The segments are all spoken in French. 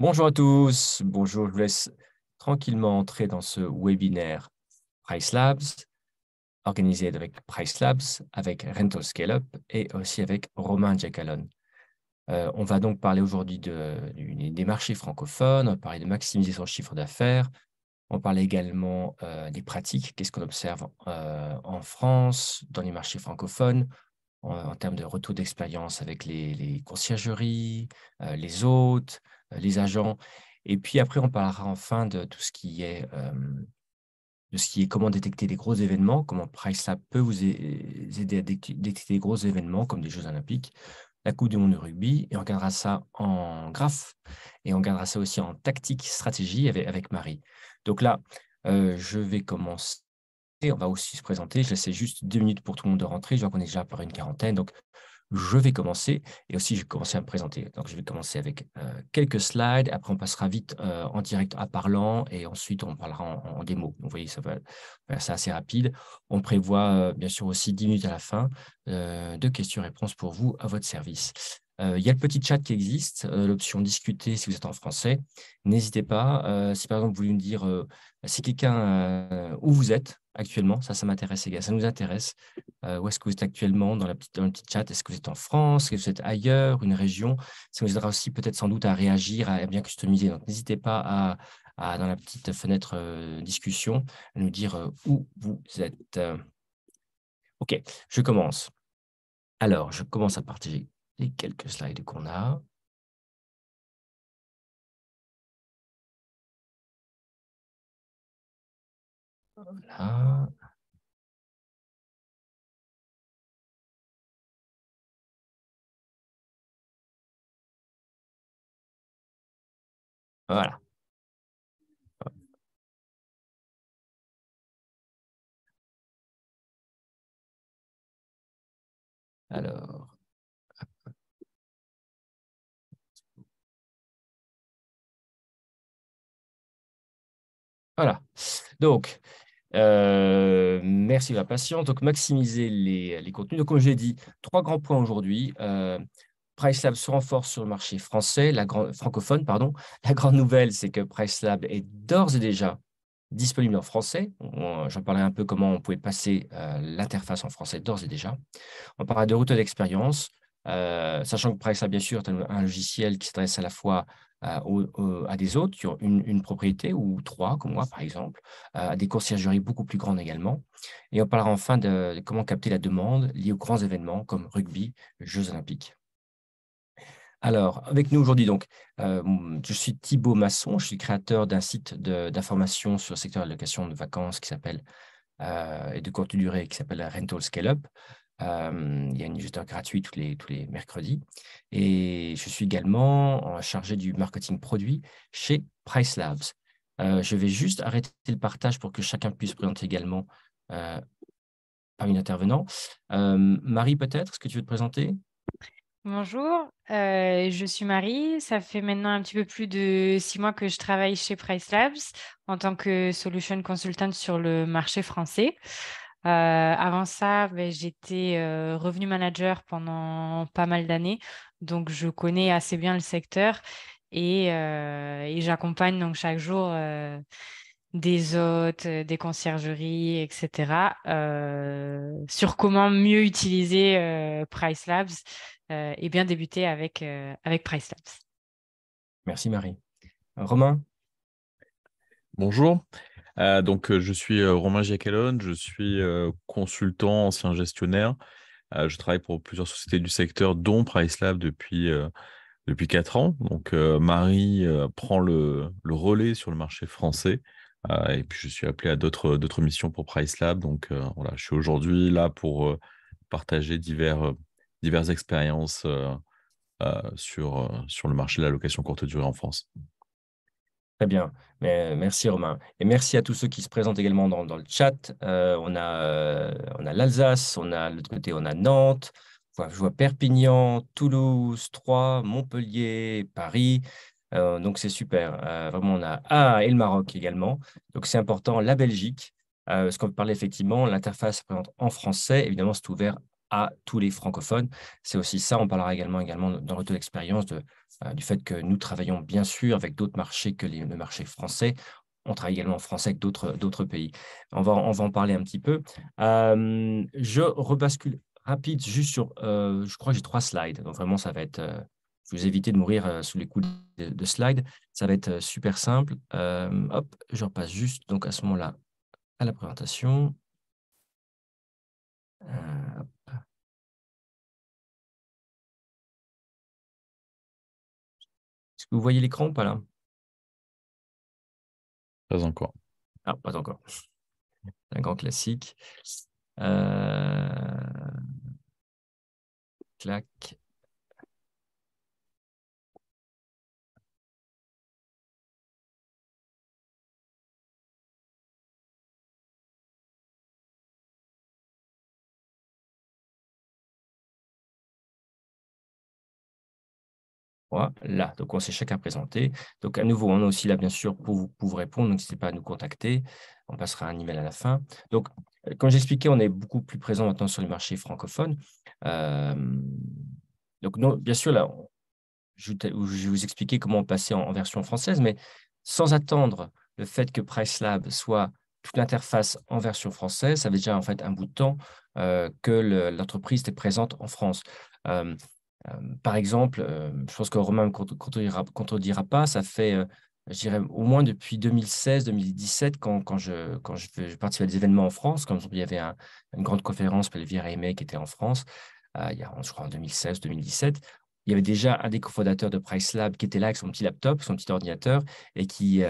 Bonjour à tous, bonjour, je vous laisse tranquillement entrer dans ce webinaire Price Labs, organisé avec Price Labs, avec Rental Scale Up et aussi avec Romain Giacalone. Euh, on va donc parler aujourd'hui des marchés francophones, on va parler de maximiser son chiffre d'affaires, on parle également euh, des pratiques, qu'est-ce qu'on observe euh, en France, dans les marchés francophones, en, termes de retour d'expérience avec les, les conciergeries, les hôtes, euh, les agents. Et puis après, on parlera enfin de tout ce qui est, euh, de ce qui est comment détecter les gros événements, comment PriceLab peut vous euh, aider à détecter les gros événements comme des Jeux Olympiques, la Coupe du Monde de rugby, et on regardera ça en graphe, et on regardera ça aussi en tactique, stratégie avec, Marie. Donc là, je vais commencer. On va aussi se présenter. Je laisse juste deux minutes pour tout le monde de rentrer. Je vois qu'on est déjà par une quarantaine. Donc, je vais commencer. Et aussi, je vais commencer à me présenter. Donc, je vais commencer avec euh, quelques slides. Après, on passera vite euh, en direct à parlant et ensuite, on parlera en, démo. vous voyez, ça va faire assez rapide. On prévoit, euh, bien sûr, aussi 10 minutes à la fin de questions-réponses pour vous à votre service. Il y a le petit chat qui existe, l'option discuter si vous êtes en français. N'hésitez pas. si par exemple, vous voulez me dire si quelqu'un où vous êtes, actuellement Ça, ça m'intéresse, les Ça nous intéresse. Euh, où est-ce que vous êtes actuellement dans, la petite, dans le petit chat Est-ce que vous êtes en France Est-ce que vous êtes ailleurs Une région Ça nous aidera aussi peut-être sans doute à réagir, à bien customiser. Donc, n'hésitez pas à, à, dans la petite fenêtre euh, discussion, à nous dire euh, où vous êtes. OK, je commence. Alors, je commence à partager les quelques slides qu'on a. Voilà. Voilà. Alors. Voilà. Donc, euh, merci de la patience. Donc, maximiser les, contenus. Donc, comme j'ai dit, trois grands points aujourd'hui. Euh, PriceLab se renforce sur le marché français, la grande francophone, pardon. La grande nouvelle, c'est que PriceLab est d'ores et déjà disponible en français. J'en parlais un peu comment on pouvait passer euh, l'interface en français d'ores et déjà. On parlera de route d'expérience, sachant que PriceLab, bien sûr, est un logiciel qui s'adresse à la fois euh, euh, à des autres qui ont une, propriété ou trois, comme moi par exemple, euh, à des conciergeries beaucoup plus grandes également. Et on parlera enfin de, comment capter la demande liée aux grands événements comme rugby, Jeux olympiques. Alors, avec nous aujourd'hui, donc, je suis Thibaut Masson, je suis créateur d'un site d'information sur le secteur de la location de vacances qui s'appelle et de courte durée qui s'appelle Rental Scale Up. Euh, il y a une newsletter gratuite tous les, tous les mercredis. Et je suis également euh, chargé du marketing produit chez Price Labs. Euh, je vais juste arrêter le partage pour que chacun puisse présenter également euh, une intervenante. Marie, peut-être, est-ce que tu veux te présenter Bonjour, je suis Marie. Ça fait maintenant un petit peu plus de six mois que je travaille chez Price Labs en tant que solution consultante sur le marché français. Euh, avant ça, ben, j'étais euh, revenu manager pendant pas mal d'années, donc je connais assez bien le secteur et, euh, j'accompagne donc chaque jour des hôtes, des conciergeries, etc., sur comment mieux utiliser Price Labs et bien débuter avec, avec Price Labs. Merci Marie. Romain Bonjour. Euh, donc, euh, je suis euh, Romain Giacalone, je suis consultant, ancien gestionnaire. je travaille pour plusieurs sociétés du secteur, dont PriceLab depuis, depuis 4 ans. Donc, Marie prend le, relais sur le marché français. et puis, je suis appelé à d'autres, d'autres missions pour PriceLab. Donc, voilà, je suis aujourd'hui là pour partager diverses expériences sur, sur le marché de la location courte durée en France. Très bien. Mais, merci Romain. Et merci à tous ceux qui se présentent également dans, le chat. Euh, on a, euh, on a l'Alsace, on a l'autre côté, on a Nantes, je vois Perpignan, Toulouse, Troyes, Montpellier, Paris. Euh, donc c'est super. vraiment, on a ah, et le Maroc également. Donc c'est important. La Belgique, euh, ce qu'on parle effectivement, l'interface présente en français. Évidemment, c'est ouvert à tous les francophones. C'est aussi ça, on parlera également, également dans le expérience d'expérience euh, du fait que nous travaillons bien sûr avec d'autres marchés que le marché français. On travaille également en français avec d'autres pays. On va, on va en parler un petit peu. Euh, je rebascule rapide juste sur, euh, je crois que j'ai trois slides, donc vraiment ça va être, je vais vous éviter de mourir sous les coups de, slides, ça va être super simple. hop, je repasse juste donc à ce moment-là à la présentation. hop vous voyez l'écran ou pas là Pas encore. Ah, pas encore. Un grand classique. Euh, clac. Là, Donc, on s'est chacun présenté. Donc, à nouveau, on est aussi là, bien sûr, pour vous, pour répondre. N'hésitez pas à nous contacter. On passera un email à la fin. Donc, comme euh, j'expliquais, on est beaucoup plus présent maintenant sur les marchés francophones. Euh, donc, bien sûr, là, je, vais vous expliquer comment passer en, en, version française, mais sans attendre le fait que PriceLab soit toute l'interface en version française, ça fait déjà en fait un bout de temps euh, que l'entreprise était présente en France. Euh, par exemple, je pense que Romain ne contredira, contredira, pas, ça fait, je au moins depuis 2016-2017, quand, quand, je, quand participais à des événements en France, comme il y avait une grande conférence par le VRMA qui était en France, je crois en 2016-2017, il y avait déjà un des cofondateurs de Price Lab qui était là avec son petit laptop, son petit ordinateur, et qui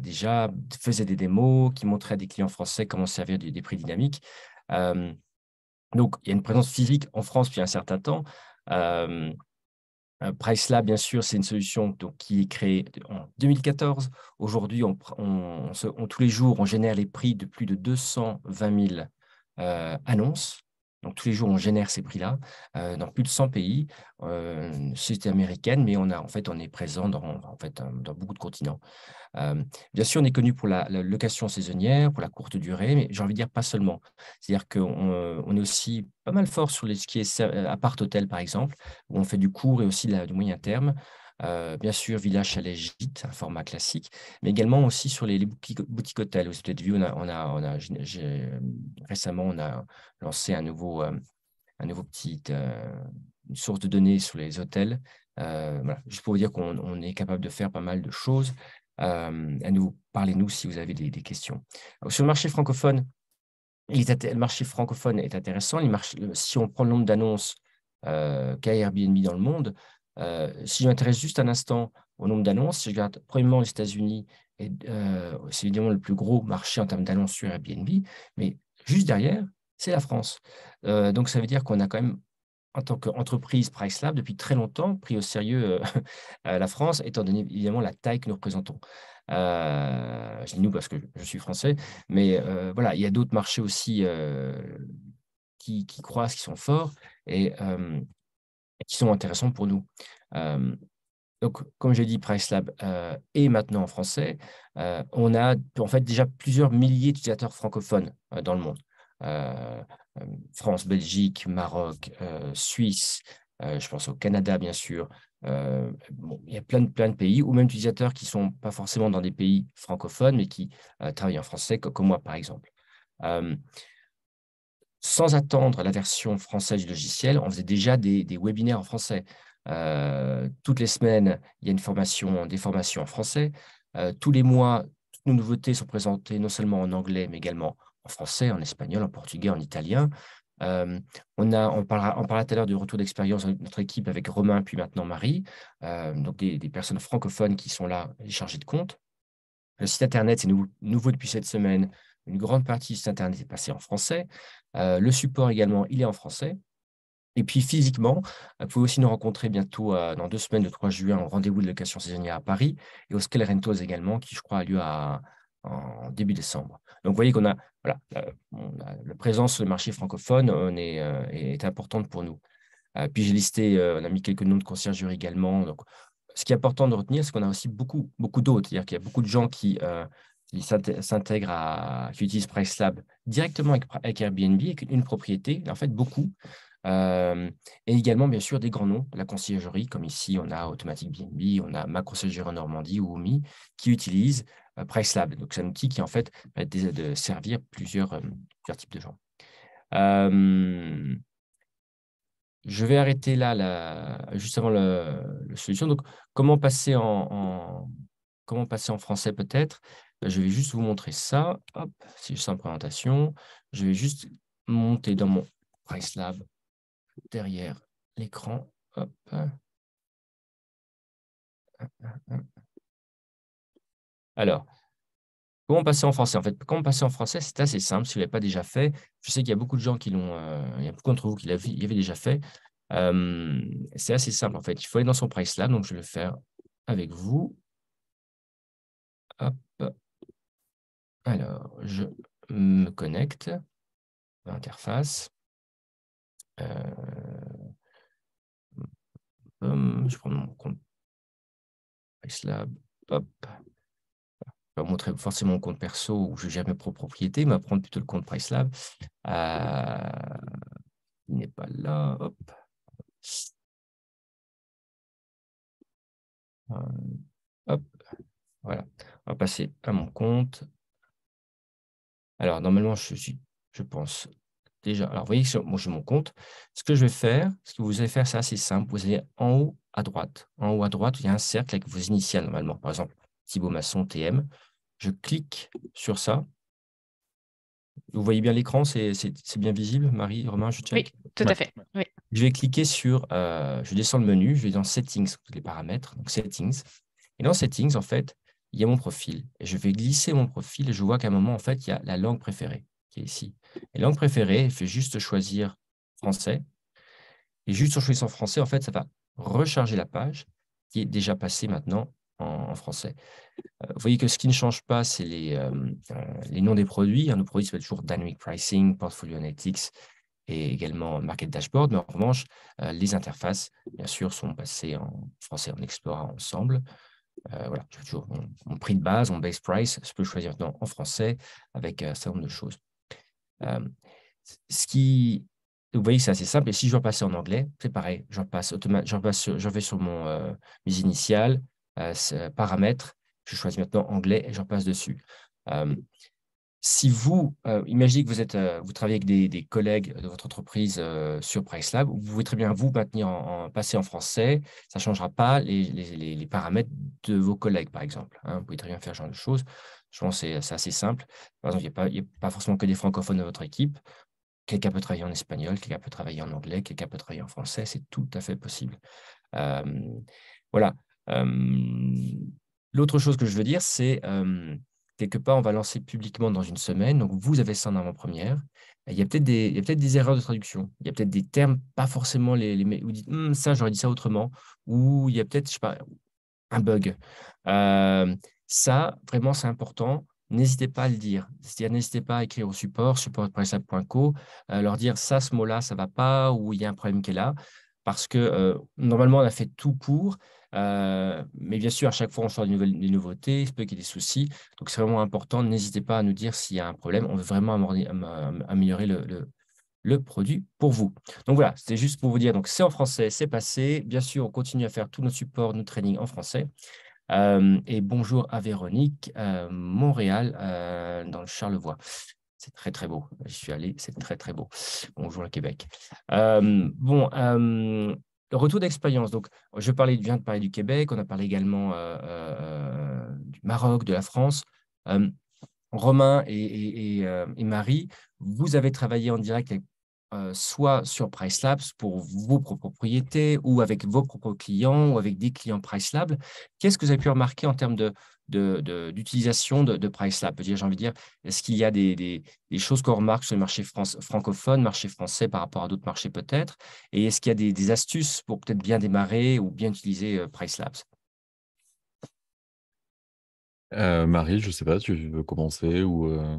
déjà faisait des démos, qui montrait à des clients français comment servir des, prix dynamiques. donc, il y a une présence physique en France depuis un certain temps. Euh, euh PriceLab, bien sûr, c'est une solution donc, qui est créée en 2014. Aujourd'hui, tous les jours, on génère les prix de plus de 220 000 euh, annonces donc tous les jours, on génère ces prix-là euh, dans plus de 100 pays. Euh, américaine, mais on a en fait on est présent dans, euh, beaucoup de continents. Euh, bien sûr, on est connu pour la, location saisonnière, pour la courte durée, mais j'ai envie de dire pas seulement. C'est-à-dire qu'on est aussi pas mal fort sur les, ce qui est appart hôtel, par exemple, où on fait du court et aussi de du moyen terme. Euh, bien sûr, Village Chalet Gîte, un format classique, mais également aussi sur les, boutiques, hôtels. Vous avez peut-être vu, on a, on a, récemment, on a lancé un nouveau, euh, un nouveau petit, euh, une source de données sur les hôtels. voilà, juste pour vous dire qu'on est capable de faire pas mal de choses. nous, parlez-nous si vous avez des, questions. sur le marché francophone, le marché francophone est intéressant. si on prend le nombre d'annonces qu'a Airbnb dans le monde, euh, si je m'intéresse juste un instant au nombre d'annonces, si je regarde premièrement les États-Unis, euh, c'est évidemment le plus gros marché en termes d'annonces sur Airbnb, mais juste derrière, c'est la France. Euh, donc ça veut dire qu'on a quand même, en tant qu'entreprise PriceLab, depuis très longtemps pris au sérieux euh, la France, étant donné évidemment la taille que nous représentons. je dis nous parce que je suis français, mais voilà, il y a d'autres marchés aussi qui, qui, croissent, qui sont forts. Et qui sont intéressants pour nous. Euh, donc, comme j'ai dit, PriceLab euh, est maintenant en français. Euh, on a en fait déjà plusieurs milliers d'utilisateurs francophones euh, dans le monde. France, Belgique, Maroc, Suisse, je pense au Canada, bien sûr. il y a plein de, plein de pays, ou même d'utilisateurs qui ne sont pas forcément dans des pays francophones, mais qui travaillent en français, comme, moi, par exemple sans attendre la version française du logiciel, on faisait déjà des, webinaires en français. Euh, toutes les semaines, il y a une formation, des formations en français. Euh, tous les mois, toutes nos nouveautés sont présentées non seulement en anglais, mais également en français, en espagnol, en portugais, en italien. Euh, on, a, on, parlera, on parlera tout à l'heure du retour d'expérience de notre équipe avec Romain, puis maintenant Marie, donc des, personnes francophones qui sont là chargées de compte. Le site Internet, c'est nouveau depuis cette semaine. Une grande partie de site Internet est passée en français. Euh, le support également, il est en français. Et puis physiquement, vous pouvez aussi nous rencontrer bientôt euh, dans deux semaines, le 3 juin, au rendez-vous de location saisonnière à Paris et au Scale Rentos également, qui je crois a lieu à, en début décembre. Donc vous voyez qu'on a, voilà, euh, la, présence sur le marché francophone on est, est, importante pour nous. puis j'ai listé, on a mis quelques noms de conciergerie également. Donc, ce qui est important de retenir, c'est qu'on a aussi beaucoup, beaucoup d'autres. C'est-à-dire qu'il y a beaucoup de gens qui s'intègre à, qui utilise PriceLab directement avec, Airbnb, avec une propriété, en fait beaucoup, euh, et également bien sûr des grands noms, la conciergerie, comme ici on a Automatic BNB, on a ma conciergerie en Normandie ou OMI, qui utilisent euh, PriceLab. Donc c'est un outil qui en fait va de servir euh, plusieurs, types de gens. je vais arrêter là, justement juste avant la solution. Donc comment passer comment passer en français peut-être je vais juste vous montrer ça. Hop, c'est juste en présentation. Je vais juste monter dans mon Price Lab derrière l'écran. Hop. Alors, comment passer en français En fait, comment passer en français, c'est assez simple. Si vous ne l'avez pas déjà fait, je sais qu'il y a beaucoup de gens qui l'ont, euh, il y a beaucoup d'entre vous qui l'avaient déjà fait. c'est assez simple en fait. Il faut aller dans son Price Lab, donc je vais le faire avec vous. Hop. Alors, je me connecte à l'interface. Euh, hum, je prends mon compte PriceLab. Hop. Je vais montrer forcément mon compte perso où je gère mes propres propriétés, mais prendre plutôt le compte PriceLab. Euh, il n'est pas là. Euh, hop. Voilà. On va passer à mon compte. Alors, normalement, je je pense déjà. Alors, vous voyez, que moi, je mon compte. Ce que je vais faire, ce que vous allez faire, c'est assez simple. Vous allez en haut à droite. En haut à droite, il y a un cercle avec vos initiales, normalement. Par exemple, Thibaut Masson, TM. Je clique sur ça. Vous voyez bien l'écran, c'est bien visible, Marie, Romain, je tiens. Oui, tout à fait. Je vais cliquer sur, euh, je descends le menu, je vais dans Settings, les paramètres, donc Settings. Et dans Settings, en fait, il y a mon profil. Et je vais glisser mon profil et je vois qu'à un moment, en fait, il y a la langue préférée qui est ici. Et langue préférée, il faut juste choisir français. Et juste en choisissant français, en fait, ça va recharger la page qui est déjà passée maintenant en, français. Euh, vous voyez que ce qui ne change pas, c'est les, euh, euh, noms des produits. Hein, nos produits ça être toujours Dynamic Pricing, Portfolio Analytics et également Market Dashboard. Mais en revanche, les interfaces, bien sûr, sont passées en français. On explorera ensemble. Euh, voilà, toujours mon, prix de base, mon base price, je peux choisir dans, en français avec euh, un certain nombre de choses. Euh, ce qui, vous voyez, c'est assez simple. Et si je veux passer en anglais, c'est pareil. Je repasse, je, je vais sur mon, mes initiales, paramètres, je choisis maintenant anglais et je passe dessus si vous, euh, imaginez que vous, êtes, euh, vous travaillez avec des, collègues de votre entreprise euh, sur PriceLab, vous pouvez très bien vous maintenir en, passer en français, ça ne changera pas les, paramètres de vos collègues, par exemple. Hein. Vous pouvez très bien faire ce genre de choses. Je pense que c'est assez simple. Par exemple, il n'y a, a, pas forcément que des francophones dans votre équipe. Quelqu'un peut travailler en espagnol, quelqu'un peut travailler en anglais, quelqu'un peut travailler en français, c'est tout à fait possible. voilà. L'autre chose que je veux dire, c'est quelque part, on va lancer publiquement dans une semaine. Donc, vous avez ça en avant-première. Il y a peut-être des, peut des, erreurs de traduction. Il y a peut-être des termes, pas forcément les. vous dites, hum, ça, j'aurais dit ça autrement. Ou il y a peut-être, je sais pas, un bug. Euh, ça, vraiment, c'est important. N'hésitez pas à le dire. cest à n'hésitez pas à écrire au support, support.co euh, leur dire ça, ce mot-là, ça va pas, ou il y a un problème qui est là. Parce que euh, normalement, on a fait tout pour, euh, mais bien sûr, à chaque fois, on sort des, nouveautés, il peut qu'il y ait des soucis. Donc, c'est vraiment important. N'hésitez pas à nous dire s'il y a un problème. On veut vraiment améliorer le, produit pour vous. Donc, voilà, c'était juste pour vous dire. Donc, c'est en français, c'est passé. Bien sûr, on continue à faire tous nos supports, nos trainings en français. Euh, et bonjour à Véronique, euh, Montréal, dans le Charlevoix. C'est très très beau. je suis allé, c'est très très beau. Bonjour le Québec. bon, retour d'expérience. Donc, je, parlais, viens de parler du Québec, on a parlé également euh, euh, du Maroc, de la France. Euh, Romain et, et, Marie, vous avez travaillé en direct avec euh, soit sur PriceLabs pour vos propres propriétés ou avec vos propres clients ou avec des clients PriceLabs. Qu'est-ce que vous avez pu remarquer en termes d'utilisation de, de, de, de, de PriceLabs J'ai envie de dire, est-ce qu'il y a des, choses qu'on remarque sur le marché francophone, marché français par rapport à d'autres marchés peut-être Et est-ce qu'il y a des, astuces pour peut-être bien démarrer ou bien utiliser euh, PriceLabs euh, Marie, je ne sais pas, tu veux commencer ou euh?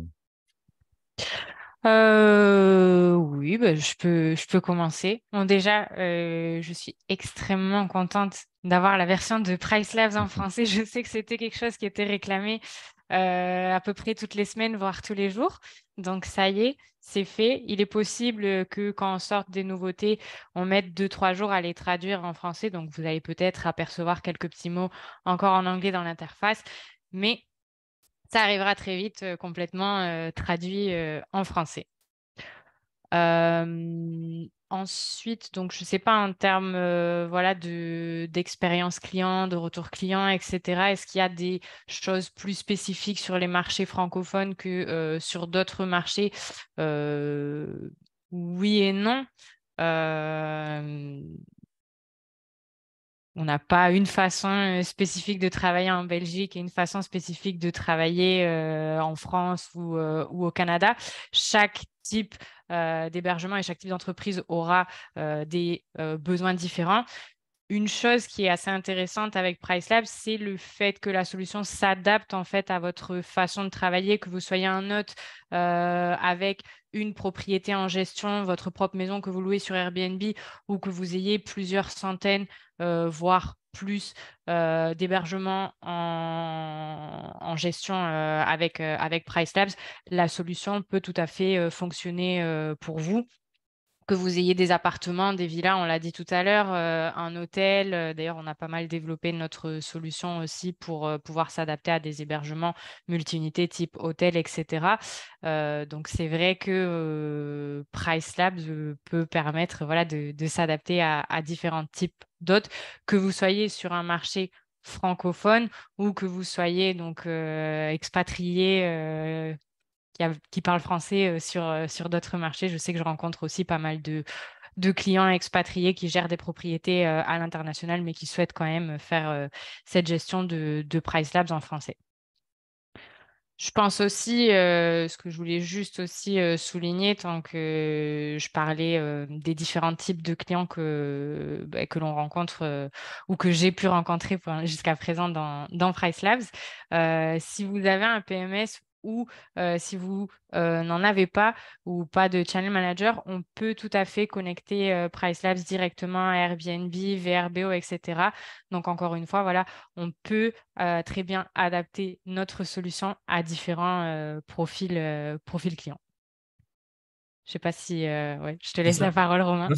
euh, oui, bah, je, peux, je peux commencer. déjà, euh, je suis extrêmement contente d'avoir la version de Price Labs en français. Je sais que c'était quelque chose qui était réclamé euh, à peu près toutes les semaines, voire tous les jours. Donc, ça y est, c'est fait. Il est possible que quand on sorte des nouveautés, on mette deux, trois jours à les traduire en français. Donc, vous allez peut-être apercevoir quelques petits mots encore en anglais dans l'interface. Mais ça arrivera très vite euh, complètement euh, traduit euh, en français. ensuite, donc je ne sais pas en termes voilà, d'expérience client, de retour client, etc. Est-ce qu'il y a des choses plus spécifiques sur les marchés francophones que sur d'autres marchés Oui et non on n'a pas une façon euh, spécifique de travailler en Belgique et une façon spécifique de travailler euh, en France euh, ou, au Canada. Chaque type d'hébergement et chaque type d'entreprise aura des besoins différents une chose qui est assez intéressante avec PriceLab, c'est le fait que la solution s'adapte en fait à votre façon de travailler, que vous soyez un hôte euh, avec une propriété en gestion, votre propre maison que vous louez sur Airbnb ou que vous ayez plusieurs centaines, euh, voire plus euh, d'hébergements en, gestion avec, avec Price la solution peut tout à fait fonctionner pour vous que vous ayez des appartements, des villas, on l'a dit tout à l'heure, euh, un hôtel. Euh, d'ailleurs, on a pas mal développé notre solution aussi pour euh, pouvoir s'adapter à des hébergements multi-unités type hôtel, etc. donc, c'est vrai que Price Labs peut permettre voilà, de, s'adapter à, à, différents types d'hôtes, que vous soyez sur un marché francophone ou que vous soyez donc expatrié qui, parlent français euh, sur, euh, sur d'autres marchés. Je sais que je rencontre aussi pas mal de, de clients expatriés qui gèrent des propriétés euh, à l'international, mais qui souhaitent quand même faire cette gestion de, de Price Labs en français. Je pense aussi, ce que je voulais juste aussi souligner, tant que je parlais des différents types de clients que, bah, que l'on rencontre ou que j'ai pu rencontrer jusqu'à présent dans, dans Price Labs, si vous avez un PMS ou si vous n'en avez pas ou pas de channel manager, on peut tout à fait connecter Price Labs directement à Airbnb, VRBO, etc. Donc encore une fois, voilà, on peut très bien adapter notre solution à différents profils, profils clients. Je ne sais pas si ouais, je te laisse la parole, Romain.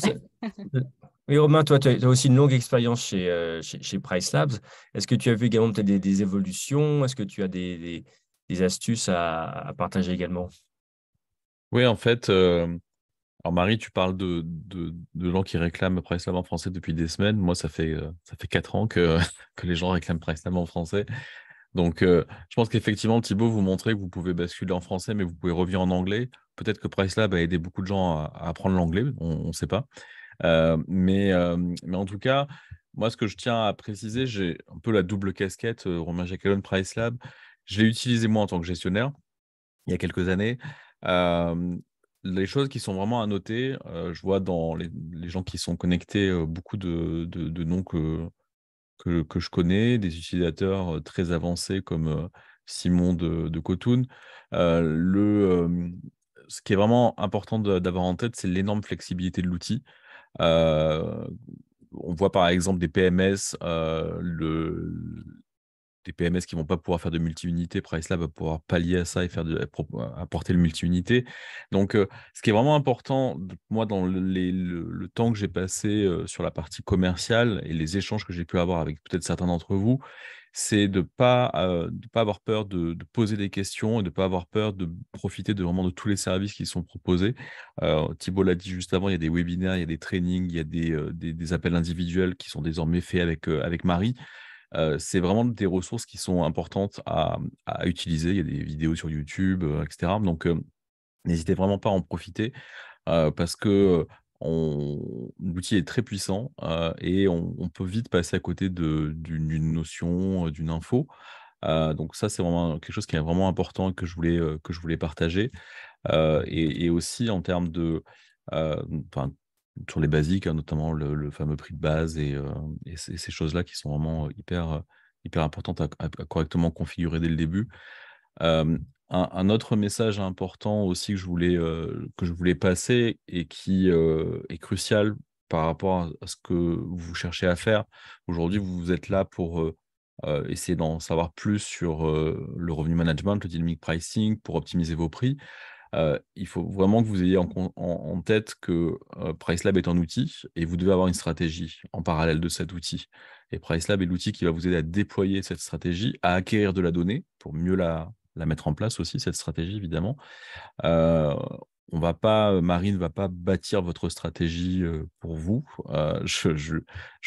Euh, oui, Romain, toi, tu as aussi une longue expérience chez, chez, Price Labs. Est-ce que tu as vu également peut-être des, évolutions Est-ce que tu as des des astuces à, partager également Oui, en fait, euh, alors Marie, tu parles de, de, gens qui réclament Price Lab en français depuis des semaines. Moi, ça fait, euh, ça fait quatre ans que, que les gens réclament Price Lab en français. Donc, euh, je pense qu'effectivement, Thibaut, vous montrez que vous pouvez basculer en français, mais vous pouvez revenir en anglais. Peut-être que Price Lab a aidé beaucoup de gens à, apprendre l'anglais, on ne sait pas. mais, mais en tout cas, moi, ce que je tiens à préciser, j'ai un peu la double casquette, Romain jacqueline Price Lab. Je l'ai utilisé moi en tant que gestionnaire il y a quelques années. les choses qui sont vraiment à noter, je vois dans les, gens qui sont connectés beaucoup de, noms que, que, je connais, des utilisateurs très avancés comme Simon de, de Cotoun. le, ce qui est vraiment important d'avoir en tête, c'est l'énorme flexibilité de l'outil. on voit par exemple des PMS, le, des PMS qui vont pas pouvoir faire de multi-unité, PriceLab va pouvoir pallier à ça et faire de, euh, apporter le multi-unité. Donc, euh, ce qui est vraiment important, moi, dans le, temps que j'ai passé euh, sur la partie commerciale et les échanges que j'ai pu avoir avec peut-être certains d'entre vous, c'est de ne pas, pas avoir peur de, poser des questions et de ne pas avoir peur de profiter de vraiment de tous les services qui sont proposés. Thibault l'a dit juste avant, il y a des webinaires, il y a des trainings, il y a des, des, des appels individuels qui sont désormais faits avec, avec Marie c'est vraiment des ressources qui sont importantes à, utiliser. Il y a des vidéos sur YouTube, etc. Donc, n'hésitez vraiment pas à en profiter parce que l'outil est très puissant et on, peut vite passer à côté d'une notion, d'une info. donc ça, c'est vraiment quelque chose qui est vraiment important et que je voulais, partager. et, aussi en termes de sur les basiques, hein, notamment le, fameux prix de base et, euh, ces, choses-là qui sont vraiment euh, hyper, euh, hyper importantes à, correctement configurer dès le début. un, autre message important aussi que je voulais, que je voulais passer et qui est crucial par rapport à ce que vous cherchez à faire. Aujourd'hui, vous êtes là pour essayer d'en savoir plus sur le revenu management, le dynamic pricing, pour optimiser vos prix. Euh, il faut vraiment que vous ayez en, tête que euh, PriceLab est un outil et vous devez avoir une stratégie en parallèle de cet outil. Et PriceLab est l'outil qui va vous aider à déployer cette stratégie, à acquérir de la donnée pour mieux la, mettre en place aussi, cette stratégie évidemment. Euh, on va pas, Marie ne va pas bâtir votre stratégie euh, pour vous. je,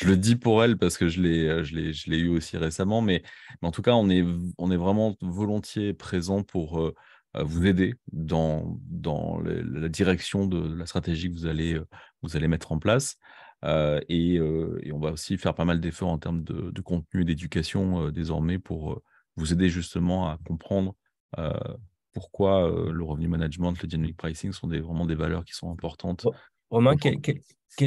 le dis pour elle parce que je l'ai, eu aussi récemment, mais, en tout cas, on est, on est vraiment volontiers présent pour, euh, vous aider dans, dans la direction de la stratégie que vous allez, euh, vous allez mettre en place. Euh, et, on va aussi faire pas mal d'efforts en termes de, contenu et d'éducation désormais pour vous aider justement à comprendre pourquoi le revenu management, le dynamic pricing sont des, vraiment des valeurs qui sont importantes Romain, quelle,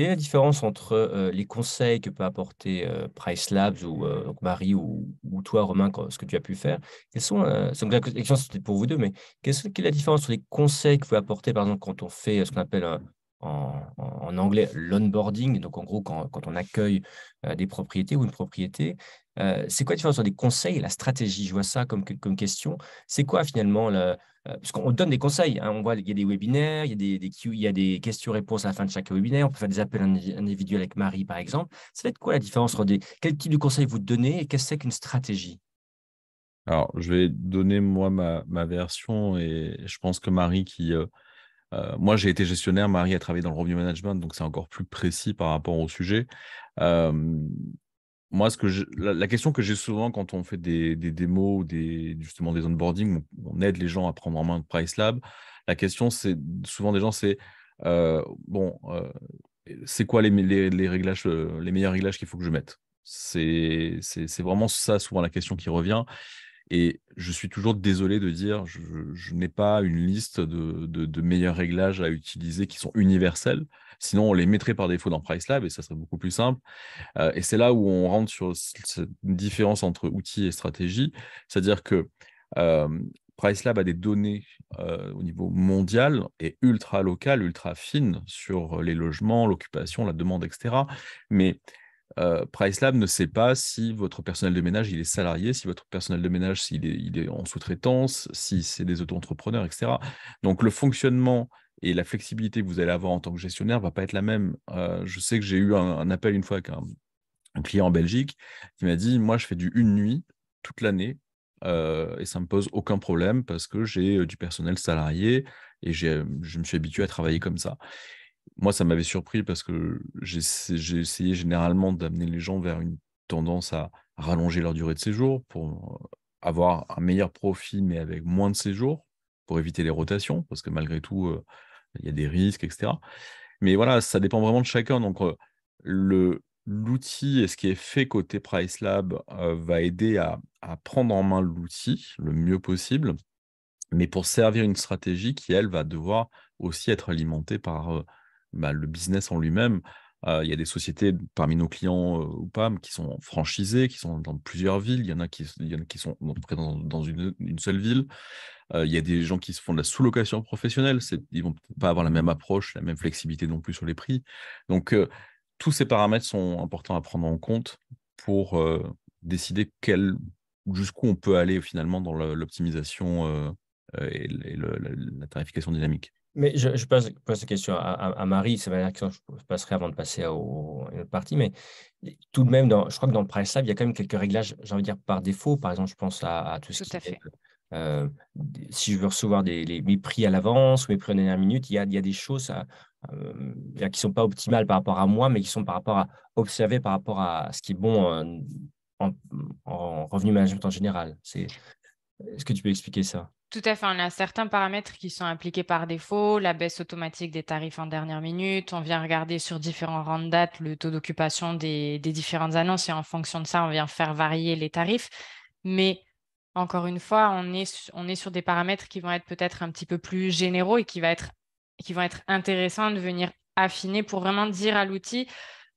est la différence entre euh, les conseils que peut apporter euh, Price Labs ou euh, Marie ou, toi, Romain, ce que tu as pu faire Quelles sont, c'est peut pour vous deux, mais quelle, est la différence entre les conseils que vous apportez, par exemple, quand on fait ce qu'on appelle un, en, anglais l'onboarding, donc en gros quand, on accueille euh, des propriétés ou une propriété, euh, c'est quoi la différence entre des conseils et la stratégie Je vois ça comme, question. C'est quoi finalement le, euh, parce qu'on donne des conseils, hein. on voit qu'il y a des webinaires, il y a des, a des questions-réponses à la fin de chaque webinaire, on peut faire des appels individuels avec Marie par exemple. Ça va être quoi la différence entre des, quel type de conseils vous donnez et qu'est-ce que c'est qu'une stratégie Alors je vais donner moi ma, version et je pense que Marie qui euh, moi, j'ai été gestionnaire, Marie a travaillé dans le revenue management, donc c'est encore plus précis par rapport au sujet. Euh, moi, ce que la, question que j'ai souvent quand on fait des, démos ou des, justement des onboarding, on, aide les gens à prendre en main Price Lab, la question, c'est souvent des gens, c'est euh, bon, c'est quoi les, les meilleurs réglages qu'il faut que je mette c'est vraiment ça souvent la question qui revient. Et je suis toujours désolé de dire, je, n'ai pas une liste de, meilleurs réglages à utiliser qui sont universels. Sinon, on les mettrait par défaut dans PriceLab et ça serait beaucoup plus simple. Euh, et c'est là où on rentre sur cette différence entre outils et stratégie. C'est-à-dire que euh, PriceLab a des données euh, au niveau mondial et ultra local, ultra fine sur les logements, l'occupation, la demande, etc. Mais euh, PriceLab ne sait pas si votre personnel de ménage il est salarié, si votre personnel de ménage s'il est, en sous-traitance, si c'est des auto-entrepreneurs, etc. Donc le fonctionnement et la flexibilité que vous allez avoir en tant que gestionnaire ne va pas être la même. Euh, je sais que j'ai eu un, appel une fois avec un, client en Belgique qui m'a dit moi je fais du une nuit toute l'année euh, et ça me pose aucun problème parce que j'ai du personnel salarié et je me suis habitué à travailler comme ça moi, ça m'avait surpris parce que j'ai essayé généralement d'amener les gens vers une tendance à rallonger leur durée de séjour pour euh, avoir un meilleur profit, mais avec moins de séjours, pour éviter les rotations, parce que malgré tout, euh, il y a des risques, etc. Mais voilà, ça dépend vraiment de chacun. Donc, euh, le, l'outil et ce qui est fait côté Price Lab va aider à, à, prendre en main l'outil le mieux possible, mais pour servir une stratégie qui, elle, va devoir aussi être alimentée par bah, le business en lui-même. Euh, il y a des sociétés parmi nos clients euh, ou pas qui sont franchisées, qui sont dans plusieurs villes. Il y en a qui, sont dans, dans une, seule ville. Euh, il y a des gens qui se font de la sous-location professionnelle. Ils vont pas avoir la même approche, la même flexibilité non plus sur les prix. Donc, tous ces paramètres sont importants à prendre en compte pour décider jusqu'où on peut aller finalement dans l'optimisation et, la tarification dynamique. Mais je, je pose, la question à, Marie, c'est la question que je passerai avant de passer à, une autre partie, mais tout de même, je crois que dans le Price Lab, il y a quand même quelques réglages, j'ai envie de dire, par défaut. Par exemple, je pense à, tout ce qui est, euh, euh, si je veux recevoir mes prix à l'avance ou mes prix en dernière minute, il y a, des choses euh, qui ne sont pas optimales par rapport à moi, mais qui sont par rapport à observer par rapport à ce qui est bon en, en revenu management en général. est-ce que tu peux expliquer ça tout à fait. On a certains paramètres qui sont appliqués par défaut, la baisse automatique des tarifs en dernière minute. On vient regarder sur différents rangs de date le taux d'occupation des, différentes annonces et en fonction de ça, on vient faire varier les tarifs. Mais encore une fois, on est, on est sur des paramètres qui vont être peut-être un petit peu plus généraux et qui, va être, qui vont être intéressants de venir affiner pour vraiment dire à l'outil,